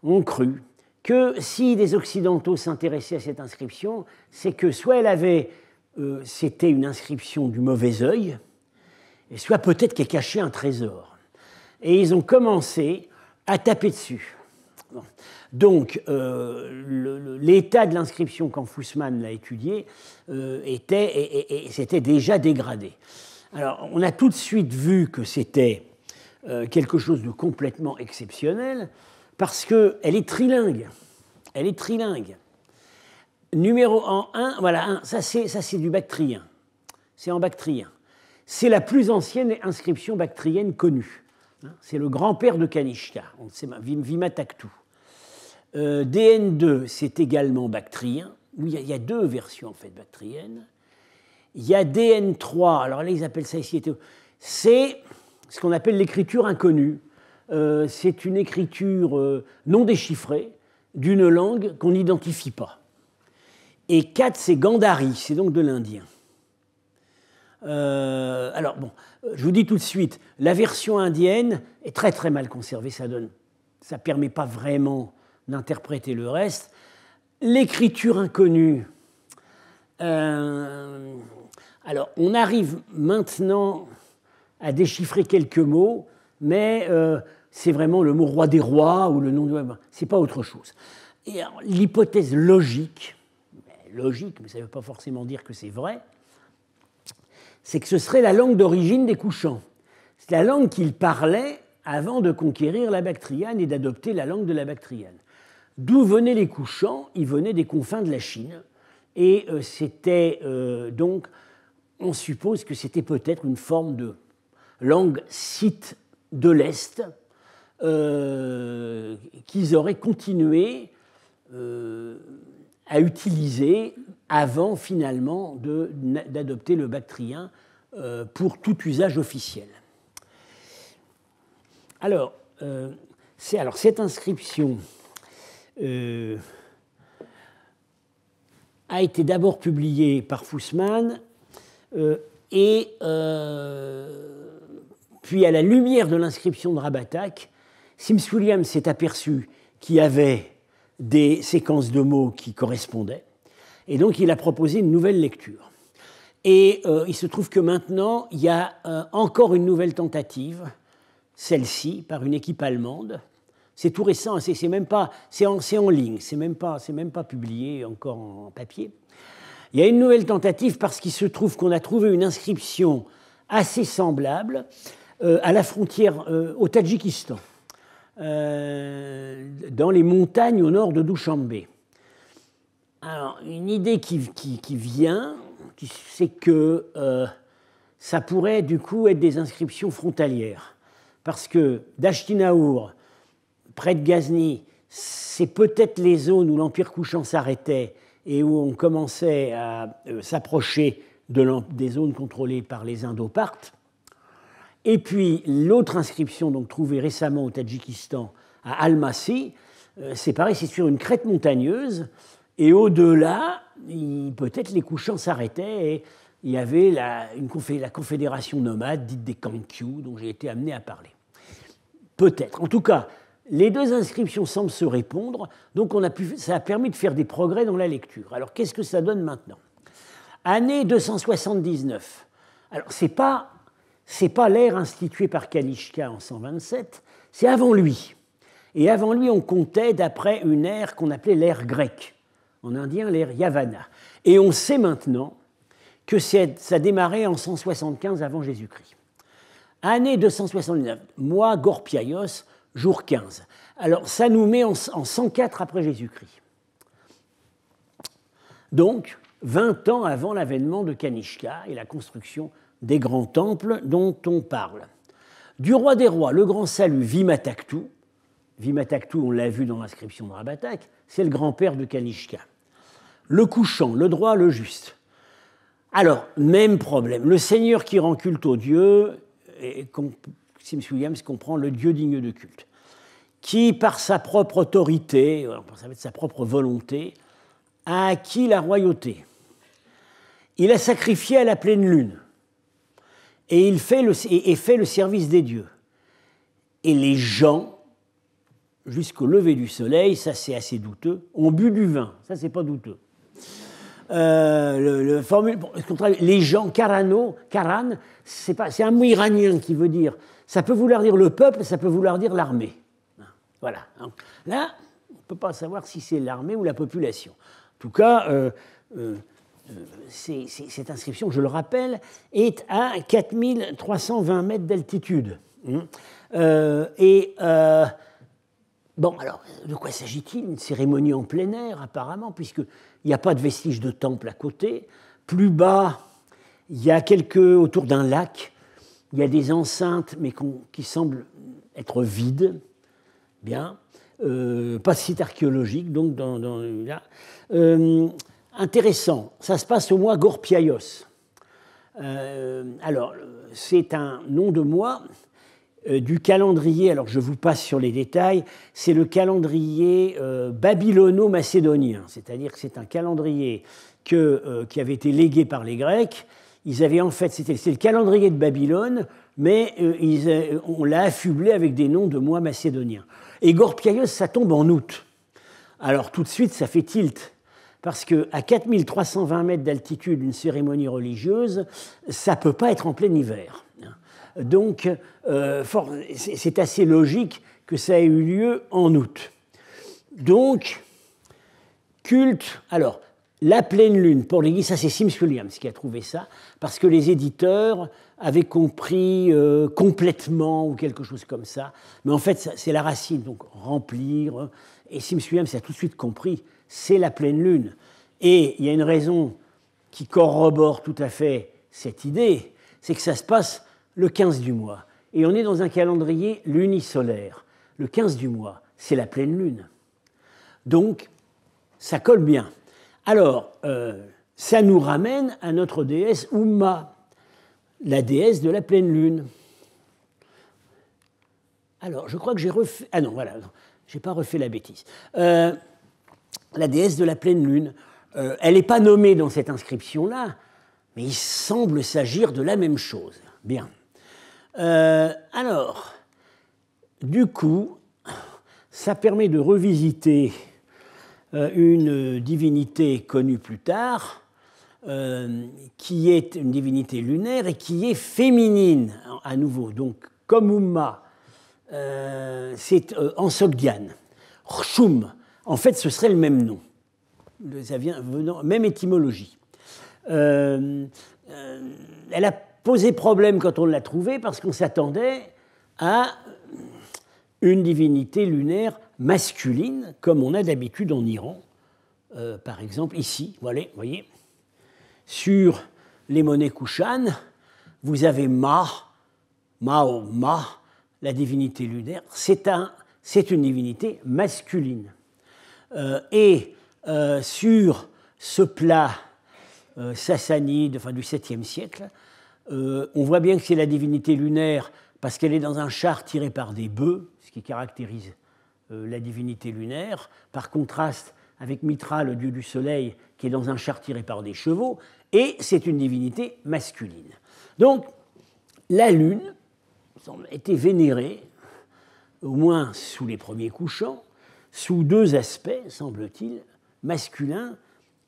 ont cru que si des Occidentaux s'intéressaient à cette inscription, c'est que soit elle avait, euh, c'était une inscription du mauvais œil, et soit peut-être qu'elle cachait un trésor. Et ils ont commencé à taper dessus. Donc, euh, l'état de l'inscription, quand Fussman l'a étudié, euh, était, déjà dégradé. Alors, on a tout de suite vu que c'était euh, quelque chose de complètement exceptionnel, parce qu'elle est trilingue. Elle est trilingue. Numéro en 1, voilà, c'est ça c'est du bactrien. C'est en bactrien. C'est la plus ancienne inscription bactrienne connue. Hein. C'est le grand-père de Kanishka, Vimataktu. Euh, DN2, c'est également bactrien. Il y, a, il y, a, deux versions en fait bactriennes. Il y a DN3, alors là ils appellent ça ici. C'est ce qu'on appelle l'écriture inconnue. Euh, c'est une écriture euh, non déchiffrée d'une langue qu'on n'identifie pas. Et 4, c'est Gandhari, c'est donc de l'indien. alors bon, je vous dis tout de suite, la version indienne est très très mal conservée, ça donne, ça permet pas vraiment d'interpréter le reste. L'écriture inconnue. Euh, alors, on arrive maintenant à déchiffrer quelques mots, mais euh, c'est vraiment le mot roi des rois ou le nom de. C'est pas autre chose. L'hypothèse logique, logique, mais ça ne veut pas forcément dire que c'est vrai, c'est que ce serait la langue d'origine des couchants. C'est la langue qu'ils parlaient avant de conquérir la Bactriane et d'adopter la langue de la Bactriane. D'où venaient les couchants Ils venaient des confins de la Chine. Et euh, c'était euh, donc, on suppose que c'était peut-être une forme de langue scythe de l'Est euh, qu'ils auraient continué à utiliser avant finalement d'adopter le bactrien pour tout usage officiel. Alors, alors cette inscription euh, a été d'abord publié par Fussmann. Euh, et euh, puis à la lumière de l'inscription de Rabatak, Sims Williams s'est aperçu qu'il y avait des séquences de mots qui correspondaient et donc il a proposé une nouvelle lecture. Et il se trouve que maintenant, il y a encore une nouvelle tentative, celle-ci, par une équipe allemande, c'est tout récent, c'est même pas, c'est en, en, ligne, c'est même pas, c'est même pas publié encore en papier. Il y a une nouvelle tentative parce qu'il se trouve qu'on a trouvé une inscription assez semblable euh, à la frontière euh, au Tadjikistan, euh, dans les montagnes au nord de Dushanbe. Alors, une idée qui, qui vient, c'est que ça pourrait du coup être des inscriptions frontalières. Parce que d'Ashtinaour près de Ghazni, c'est peut-être les zones où l'Empire couchant s'arrêtait et où on commençait à euh, s'approcher des zones contrôlées par les indo Et puis l'autre inscription donc, trouvée récemment au Tadjikistan à Almasy, euh, c'est pareil, c'est sur une crête montagneuse, et au-delà, peut-être les couchants s'arrêtaient, et il y avait la, une la confédération nomade, dite des Kankyu, dont j'ai été amené à parler. Peut-être. En tout cas, les deux inscriptions semblent se répondre, donc ça a permis de faire des progrès dans la lecture. Alors qu'est-ce que ça donne maintenant Année 279. Alors c'est pas pas l'ère instituée par Kalishka en 127, c'est avant lui. Et avant lui, on comptait d'après une ère qu'on appelait l'ère grecque, en indien l'ère Yavana. Et on sait maintenant que ça démarrait en 175 avant Jésus-Christ. Année 279, moi, Gorpiaios, jour 15. Alors ça nous met en, 104 après Jésus-Christ. Donc 20 ans avant l'avènement de Kanishka et la construction des grands temples dont on parle. Du roi des rois, le grand salut Vimataktu, Vimataktu on l'a vu dans l'inscription de Rabatak, c'est le grand-père de Kanishka. Le couchant, le droit, le juste. Alors, même problème. Le Seigneur qui rend culte aux dieux, et Sims Williams comprend le Dieu digne de culte, qui, par sa propre autorité, ça va être sa propre volonté, a acquis la royauté. Il a sacrifié à la pleine lune et il fait le, service des dieux. Et les gens, jusqu'au lever du soleil, ça c'est assez douteux, ont bu du vin. Ça c'est pas douteux. Euh, les gens, Karano, Karan, c'est un mot iranien qui veut dire ça peut vouloir dire le peuple, ça peut vouloir dire l'armée. Voilà. Là, on ne peut pas savoir si c'est l'armée ou la population. En tout cas, euh, euh, euh, cette inscription, je le rappelle, est à 4320 mètres d'altitude. Hum. et bon, alors, de quoi s'agit-il Une cérémonie en plein air, apparemment, puisqu'il n'y a pas de vestige de temple à côté. Plus bas, il y a quelques, autour d'un lac, il y a des enceintes, mais qui semblent être vides, bien, euh, pas site archéologique, donc dans, là. Euh, intéressant, ça se passe au mois Gorpiaios. Euh, alors, c'est un nom de mois du calendrier, alors je vous passe sur les détails, c'est le calendrier babylono-macédonien, c'est-à-dire que c'est un calendrier que, qui avait été légué par les Grecs, ils avaient en fait, c'était le calendrier de Babylone, mais euh, euh, on l'a affublé avec des noms de mois macédoniens. Et Gorpiaios, ça tombe en août. Alors tout de suite, ça fait tilt. Parce qu'à 4320 mètres d'altitude, une cérémonie religieuse, ça ne peut pas être en plein hiver. Donc, euh, c'est assez logique que ça ait eu lieu en août. Donc, culte. Alors, la pleine lune pour les ça c'est Sims Williams qui a trouvé ça, parce que les éditeurs avaient compris euh, complètement ou quelque chose comme ça. Mais en fait, c'est la racine, donc remplir. Euh, et Sims Williams a tout de suite compris, c'est la pleine lune. Et il y a une raison qui corrobore tout à fait cette idée, c'est que ça se passe le 15 du mois. Et on est dans un calendrier lunisolaire. Le 15 du mois, c'est la pleine lune. Donc, ça colle bien. Alors, euh, ça nous ramène à notre déesse Uma, la déesse de la pleine lune. Alors, je crois que j'ai refait. Ah non, voilà, j'ai pas refait la bêtise. Euh, la déesse de la pleine lune, euh, elle n'est pas nommée dans cette inscription-là, mais il semble s'agir de la même chose. Bien. alors, du coup, ça permet de revisiter euh, une divinité connue plus tard, euh, qui est une divinité lunaire et qui est féminine à nouveau. Donc, comme Umma, euh, c'est en Sogdiane. Rshum, en fait, ce serait le même nom. venant, même étymologie. elle a posé problème quand on l'a trouvée parce qu'on s'attendait à une divinité lunaire masculine, comme on a d'habitude en Iran, euh, par exemple ici, voilà, voyez, sur les monnaies Kushan, vous avez Ma, Mao, Ma, la divinité lunaire, c'est un, une divinité masculine. Euh, et euh, sur ce plat sassanide, enfin du 7e siècle, on voit bien que c'est la divinité lunaire parce qu'elle est dans un char tiré par des bœufs, ce qui caractérise euh, la divinité lunaire, par contraste avec Mitra, le dieu du soleil, qui est dans un char tiré par des chevaux, et c'est une divinité masculine. Donc, la lune était vénérée, au moins sous les premiers couchants, sous deux aspects, semble-t-il, masculin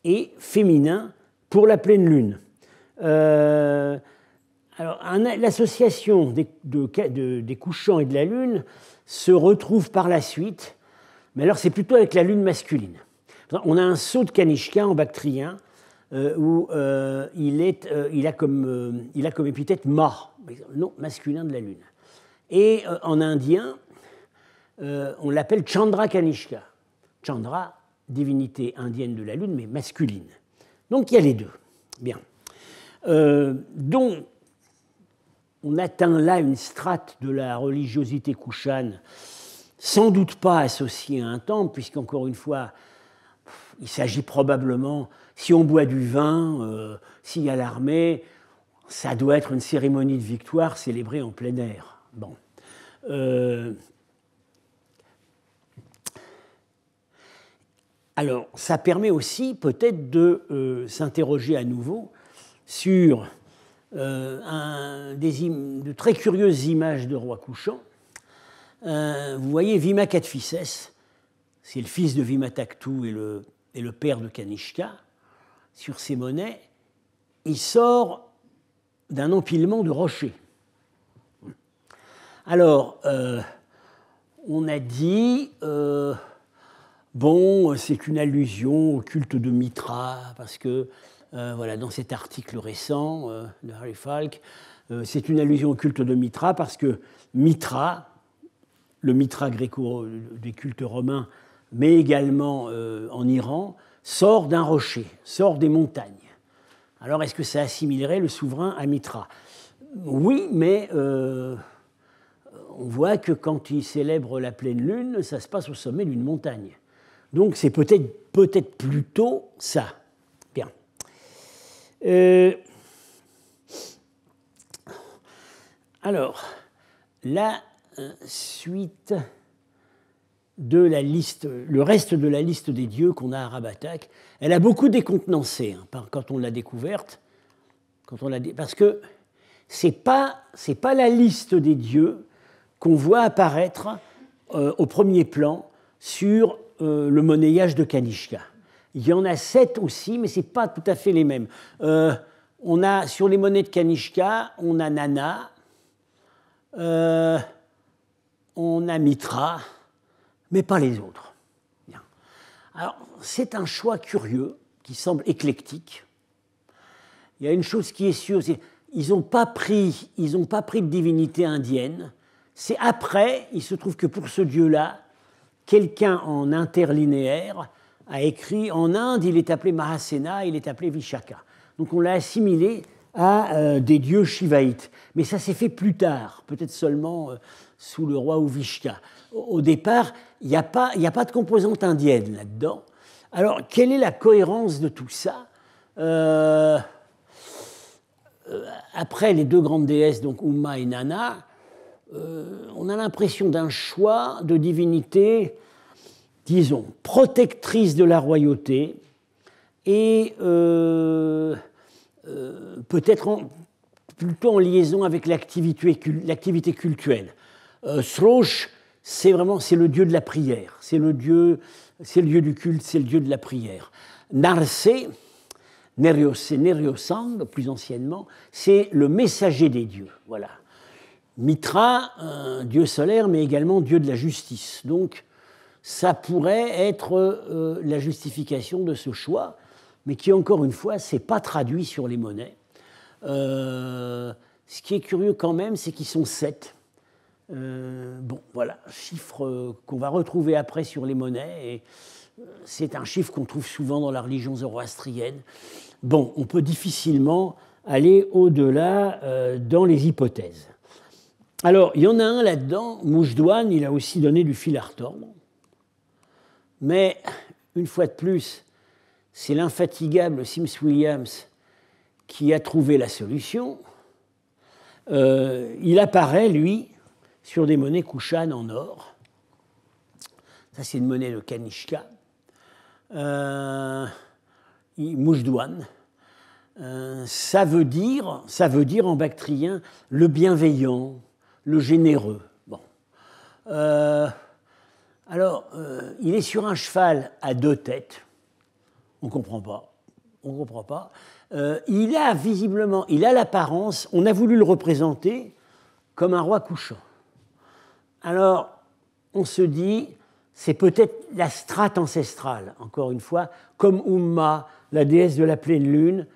et féminin pour la pleine lune. Euh, alors, l'association des couchants et de la lune se retrouve par la suite, mais alors c'est plutôt avec la lune masculine. On a un saut de Kanishka en bactrien euh, où euh, il, est, euh, il, a comme, il a comme épithète Ma, nom masculin de la lune. Et en indien, on l'appelle Chandra Kanishka. Chandra, divinité indienne de la lune, mais masculine. Donc il y a les deux. Bien. donc, on atteint là une strate de la religiosité couchane, sans doute pas associée à un temple, puisqu'encore une fois, il s'agit probablement, si on boit du vin, euh, s'il y a l'armée, ça doit être une cérémonie de victoire célébrée en plein air. Bon. Euh, alors, ça permet aussi peut-être de euh, s'interroger à nouveau sur euh, de très curieuses images de roi couchant. Euh, vous voyez Vima Kadphises, c'est le fils de Vima Taktu et le, père de Kanishka, sur ces monnaies, il sort d'un empilement de rochers. Alors, euh, on a dit, bon, c'est une allusion au culte de Mitra, parce que euh, voilà, dans cet article récent euh, de Harry Falk. Euh, c'est une allusion au culte de Mitra parce que Mitra, le Mitra gréco des cultes romains, mais également en Iran, sort d'un rocher, sort des montagnes. Alors est-ce que ça assimilerait le souverain à Mitra Oui, mais on voit que quand il célèbre la pleine lune, ça se passe au sommet d'une montagne. Donc c'est peut-être peut plutôt ça. Euh, alors, la euh, suite de la liste, le reste de la liste des dieux qu'on a à Rabatak, elle a beaucoup décontenancé hein, quand on l'a découverte, quand on l'a parce que c'est pas c'est pas la liste des dieux qu'on voit apparaître euh, au premier plan sur le monnayage de Kanishka. Il y en a sept aussi, mais ce n'est pas tout à fait les mêmes. Euh, on a sur les monnaies de Kanishka, on a Nana, euh, on a Mitra, mais pas les autres. Alors, c'est un choix curieux qui semble éclectique. Il y a une chose qui est sûre, c'est ils n'ont pas pris, pas pris de divinité indienne. C'est après, il se trouve que pour ce dieu-là, quelqu'un en interlinéaire a écrit en Inde, il est appelé Mahasena, il est appelé Vishaka. Donc on l'a assimilé à euh, des dieux shivaïtes. Mais ça s'est fait plus tard, peut-être seulement euh, sous le roi Uvishka. Au, départ, il n'y a, pas, a pas de composante indienne là-dedans. Alors, quelle est la cohérence de tout ça euh, Après les deux grandes déesses, donc Uma et Nana, on a l'impression d'un choix de divinités disons, protectrice de la royauté et euh, euh, peut-être plutôt en liaison avec l'activité, l'activité cultuelle. Euh, Srosh, c'est vraiment c'est le dieu de la prière, c'est le dieu, c'est le dieu du culte, c'est le dieu de la prière. Narse, nériosang, plus anciennement, c'est le messager des dieux. Voilà. Mitra, dieu solaire, mais également dieu de la justice. Donc, ça pourrait être euh, la justification de ce choix, mais qui, encore une fois, s'est pas traduit sur les monnaies. Euh, ce qui est curieux quand même, c'est qu'ils sont sept. Euh, bon, voilà, chiffre qu'on va retrouver après sur les monnaies. Et c'est un chiffre qu'on trouve souvent dans la religion zoroastrienne. Bon, on peut difficilement aller au-delà dans les hypothèses. Alors, il y en a un là-dedans, Mouchdouane, il a aussi donné du fil à retordre. Mais, une fois de plus, c'est l'infatigable Sims Williams qui a trouvé la solution. Euh, il apparaît, lui, sur des monnaies Kouchan en or. Ça, c'est une monnaie de Kanishka. Euh, euh, ça veut dire, ça veut dire en bactrien, le bienveillant, le généreux. Bon. Euh, alors, euh, il est sur un cheval à deux têtes. On ne comprend pas. On comprend pas. Euh, il a visiblement, il a l'apparence, on a voulu le représenter comme un roi couchant. Alors, on se dit, c'est peut-être la strate ancestrale, encore une fois, comme Umma, la déesse de la pleine lune,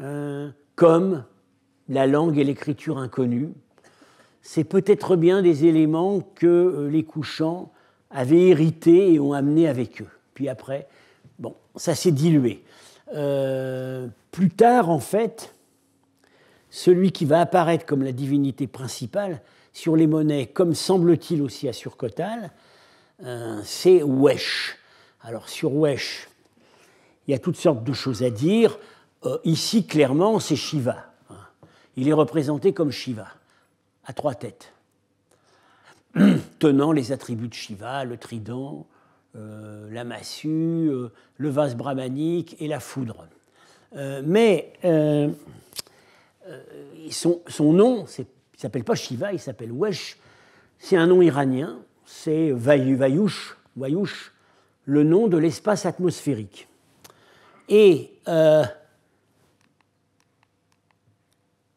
euh, comme la langue et l'écriture inconnues. C'est peut-être bien des éléments que les couchants avaient hérité et ont amené avec eux. Puis après, bon, ça s'est dilué. Euh, plus tard, en fait, celui qui va apparaître comme la divinité principale sur les monnaies, comme semble-t-il aussi à Surcotal, euh, c'est Wesh. Alors sur Wesh, il y a toutes sortes de choses à dire. Euh, ici, clairement, c'est Shiva. Hein. Il est représenté comme Shiva, à trois têtes. tenant les attributs de Shiva, le trident, euh, la massue, euh, le vase brahmanique et la foudre. Euh, mais son, nom, il s'appelle pas Shiva, il s'appelle Wesh. C'est un nom iranien, c'est Vayush, Vayush, le nom de l'espace atmosphérique. Et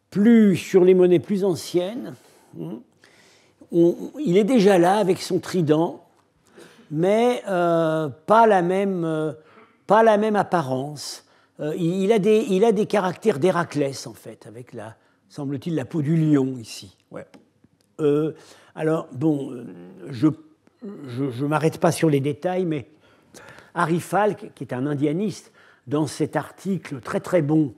plus sur les monnaies plus anciennes, hein, il est déjà là avec son trident, mais euh, pas, la même, euh, pas la même apparence. Euh, il, a des, il a des caractères d'Héraclès, en fait, avec la, semble-t-il, la peau du lion ici. Ouais. alors, bon, je ne m'arrête pas sur les détails, mais Harry Falk, qui est un indianiste, dans cet article très très bon,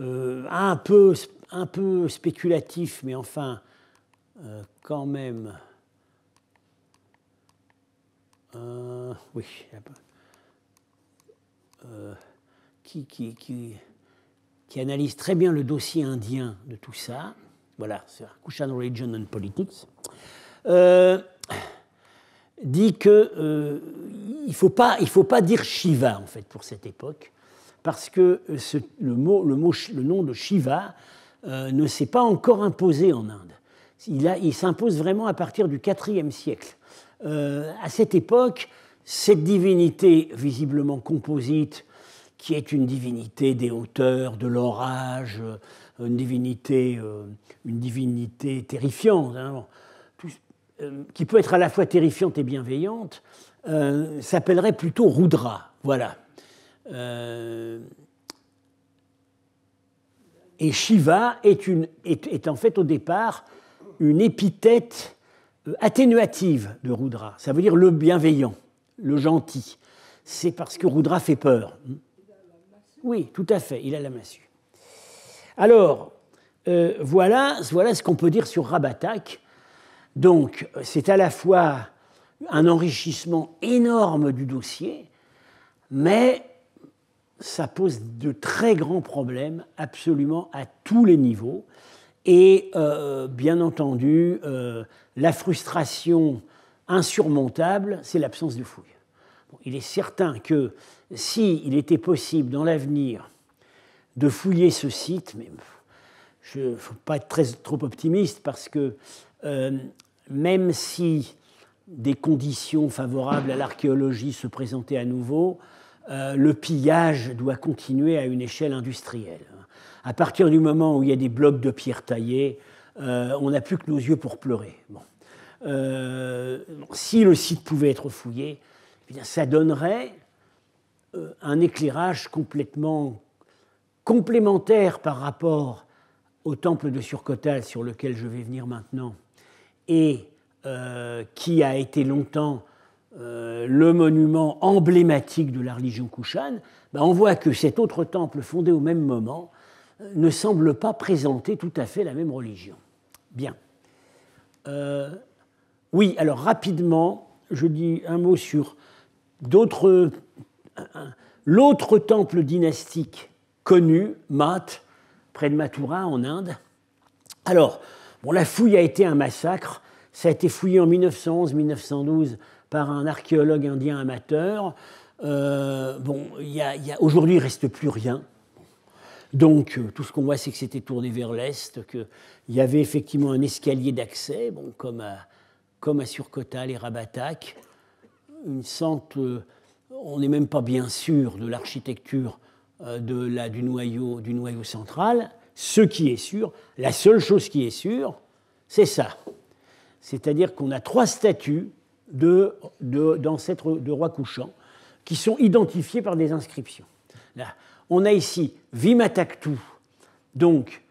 un, peu, un peu spéculatif, mais enfin quand même. Euh, oui. Euh, qui, qui, qui, qui, analyse très bien le dossier indien de tout ça. Voilà, c'est Kushan Religion and Politics. Euh, dit que il ne faut, pas, il faut pas dire Shiva, en fait, pour cette époque, parce que ce, le, mot, le, mot, le nom de Shiva ne s'est pas encore imposé en Inde. Il, s'impose vraiment à partir du IVe siècle. Euh, à cette époque, cette divinité visiblement composite, qui est une divinité des hauteurs, de l'orage, euh, une divinité, euh, une divinité terrifiante, hein. qui peut être à la fois terrifiante et bienveillante, s'appellerait plutôt Rudra. Voilà. et Shiva est, une, est en fait au départ une épithète euh, atténuative de Rudra. Ça veut dire le bienveillant, le gentil. C'est parce que Rudra fait peur. Oui, tout à fait, il a la massue. Alors, euh, voilà, voilà ce qu'on peut dire sur Rabatak. Donc, c'est à la fois un enrichissement énorme du dossier, mais ça pose de très grands problèmes absolument à tous les niveaux et euh, bien entendu euh, la frustration insurmontable, c'est l'absence de fouilles. il est certain que s'il était possible dans l'avenir de fouiller ce site, mais il ne faut pas être trop optimiste parce que euh, même si des conditions favorables à l'archéologie se présentaient à nouveau, le pillage doit continuer à une échelle industrielle à partir du moment où il y a des blocs de pierre taillés, euh, on n'a plus que nos yeux pour pleurer. Euh, si le site pouvait être fouillé, eh bien, ça donnerait euh, un éclairage complètement complémentaire par rapport au temple de Surcotal sur lequel je vais venir maintenant et qui a été longtemps le monument emblématique de la religion kouchane, ben, on voit que cet autre temple fondé au même moment ne semble pas présenter tout à fait la même religion. Bien. Euh, oui, alors rapidement, je dis un mot sur L'autre temple dynastique connu, Math, près de Mathura, en Inde. Alors, bon, la fouille a été un massacre. Ça a été fouillé en 1911-1912 par un archéologue indien amateur. Euh, bon, aujourd'hui, il ne reste plus rien. Donc, euh, tout ce qu'on voit, c'est que c'était tourné vers l'est, qu'il y avait effectivement un escalier d'accès, bon, comme, à, comme à Surcotal et Rabatac, Une sente, euh, on n'est même pas bien sûr de l'architecture euh, de la, du, noyau, du noyau central. Ce qui est sûr, la seule chose qui est sûre, c'est ça. C'est-à-dire qu'on a trois statues de, d'ancêtres de rois couchants qui sont identifiées par des inscriptions. Là, on a ici Vimataktu, donc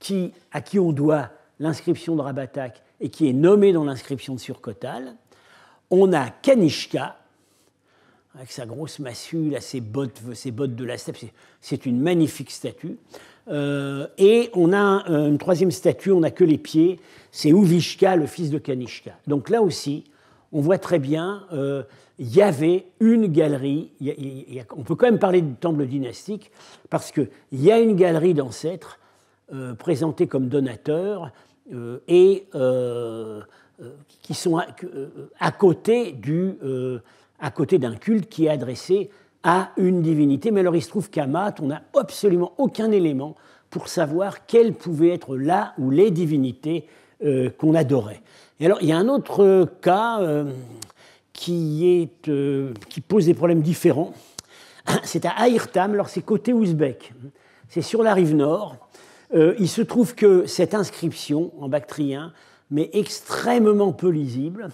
qui, à qui on doit l'inscription de Rabatak et qui est nommé dans l'inscription de Surkotal. On a Kanishka, avec sa grosse massue, ses, bottes, ses bottes de la steppe, c'est une magnifique statue. Euh, et on a une troisième statue, on n'a que les pieds, c'est Uvishka, le fils de Kanishka. Donc là aussi, on voit très bien, il euh, y avait une galerie, on peut quand même parler de temple dynastique, parce qu'il y a une galerie d'ancêtres euh, présentés comme donateurs euh, et qui sont à, à côté d'un culte qui est adressé à une divinité. Mais alors il se trouve qu'à Math, on n'a absolument aucun élément pour savoir quelle pouvait être là ou les divinités qu'on adorait. Et alors, il y a un autre cas euh, euh, qui, pose des problèmes différents. C'est à Ayrtam, alors c'est côté ouzbek. C'est sur la rive nord. Euh, il se trouve que cette inscription en bactrien, mais extrêmement peu lisible,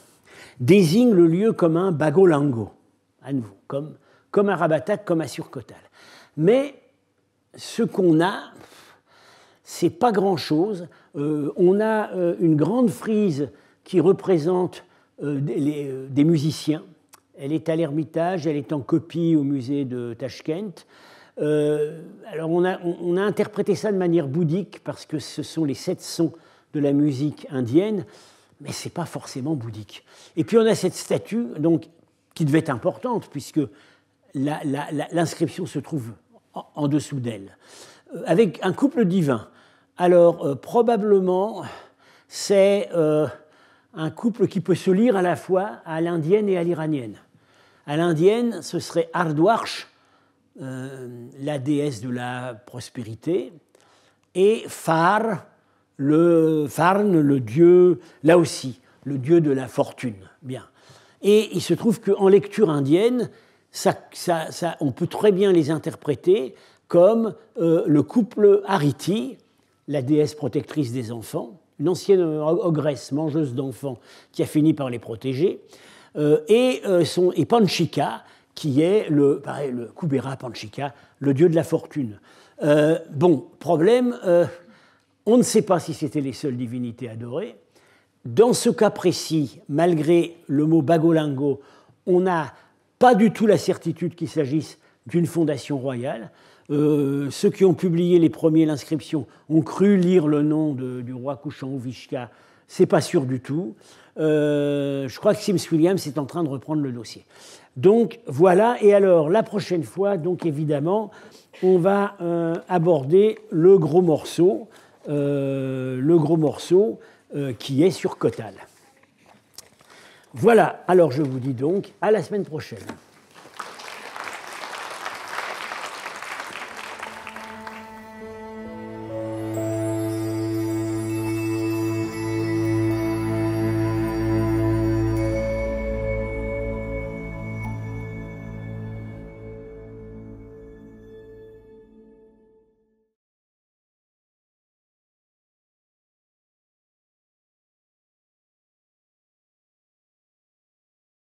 désigne le lieu comme un bagolango, à nouveau, comme, un rabatak, comme un surcotal. Mais ce qu'on a, c'est pas grand-chose. on a une grande frise qui représente euh, euh, des, musiciens. Elle est à l'Ermitage, elle est en copie au musée de Tashkent. Euh, alors on a, on, a, interprété ça de manière bouddhique parce que ce sont les sept sons de la musique indienne, mais c'est pas forcément bouddhique. Et puis on a cette statue donc qui devait être importante puisque l'inscription se trouve en, dessous d'elle, avec un couple divin. Alors probablement c'est un couple qui peut se lire à la fois à l'indienne et à l'iranienne. À l'indienne, ce serait Ardwarsh, euh, la déesse de la prospérité, et Far, le Farn, le dieu, là aussi, le dieu de la fortune. Bien. Et il se trouve qu'en lecture indienne, ça, on peut très bien les interpréter comme euh, le couple Ariti, la déesse protectrice des enfants, une ancienne euh, ogresse, mangeuse d'enfants, qui a fini par les protéger, euh, et, euh, son, Panchika, qui est le, le Kubera Panchika, le dieu de la fortune. bon, problème, on ne sait pas si c'était les seules divinités adorées. Dans ce cas précis, malgré le mot bagolingo, on n'a pas du tout la certitude qu'il s'agisse d'une fondation royale. Euh, ceux qui ont publié les premiers l'inscription ont cru lire le nom du roi couchant ou Vichka, C'est pas sûr du tout. Euh, je crois que Sims Williams est en train de reprendre le dossier. Donc voilà. Et alors la prochaine fois, donc évidemment, on va euh, aborder le gros morceau, le gros morceau qui est sur Cotal. Voilà. Alors je vous dis donc à la semaine prochaine.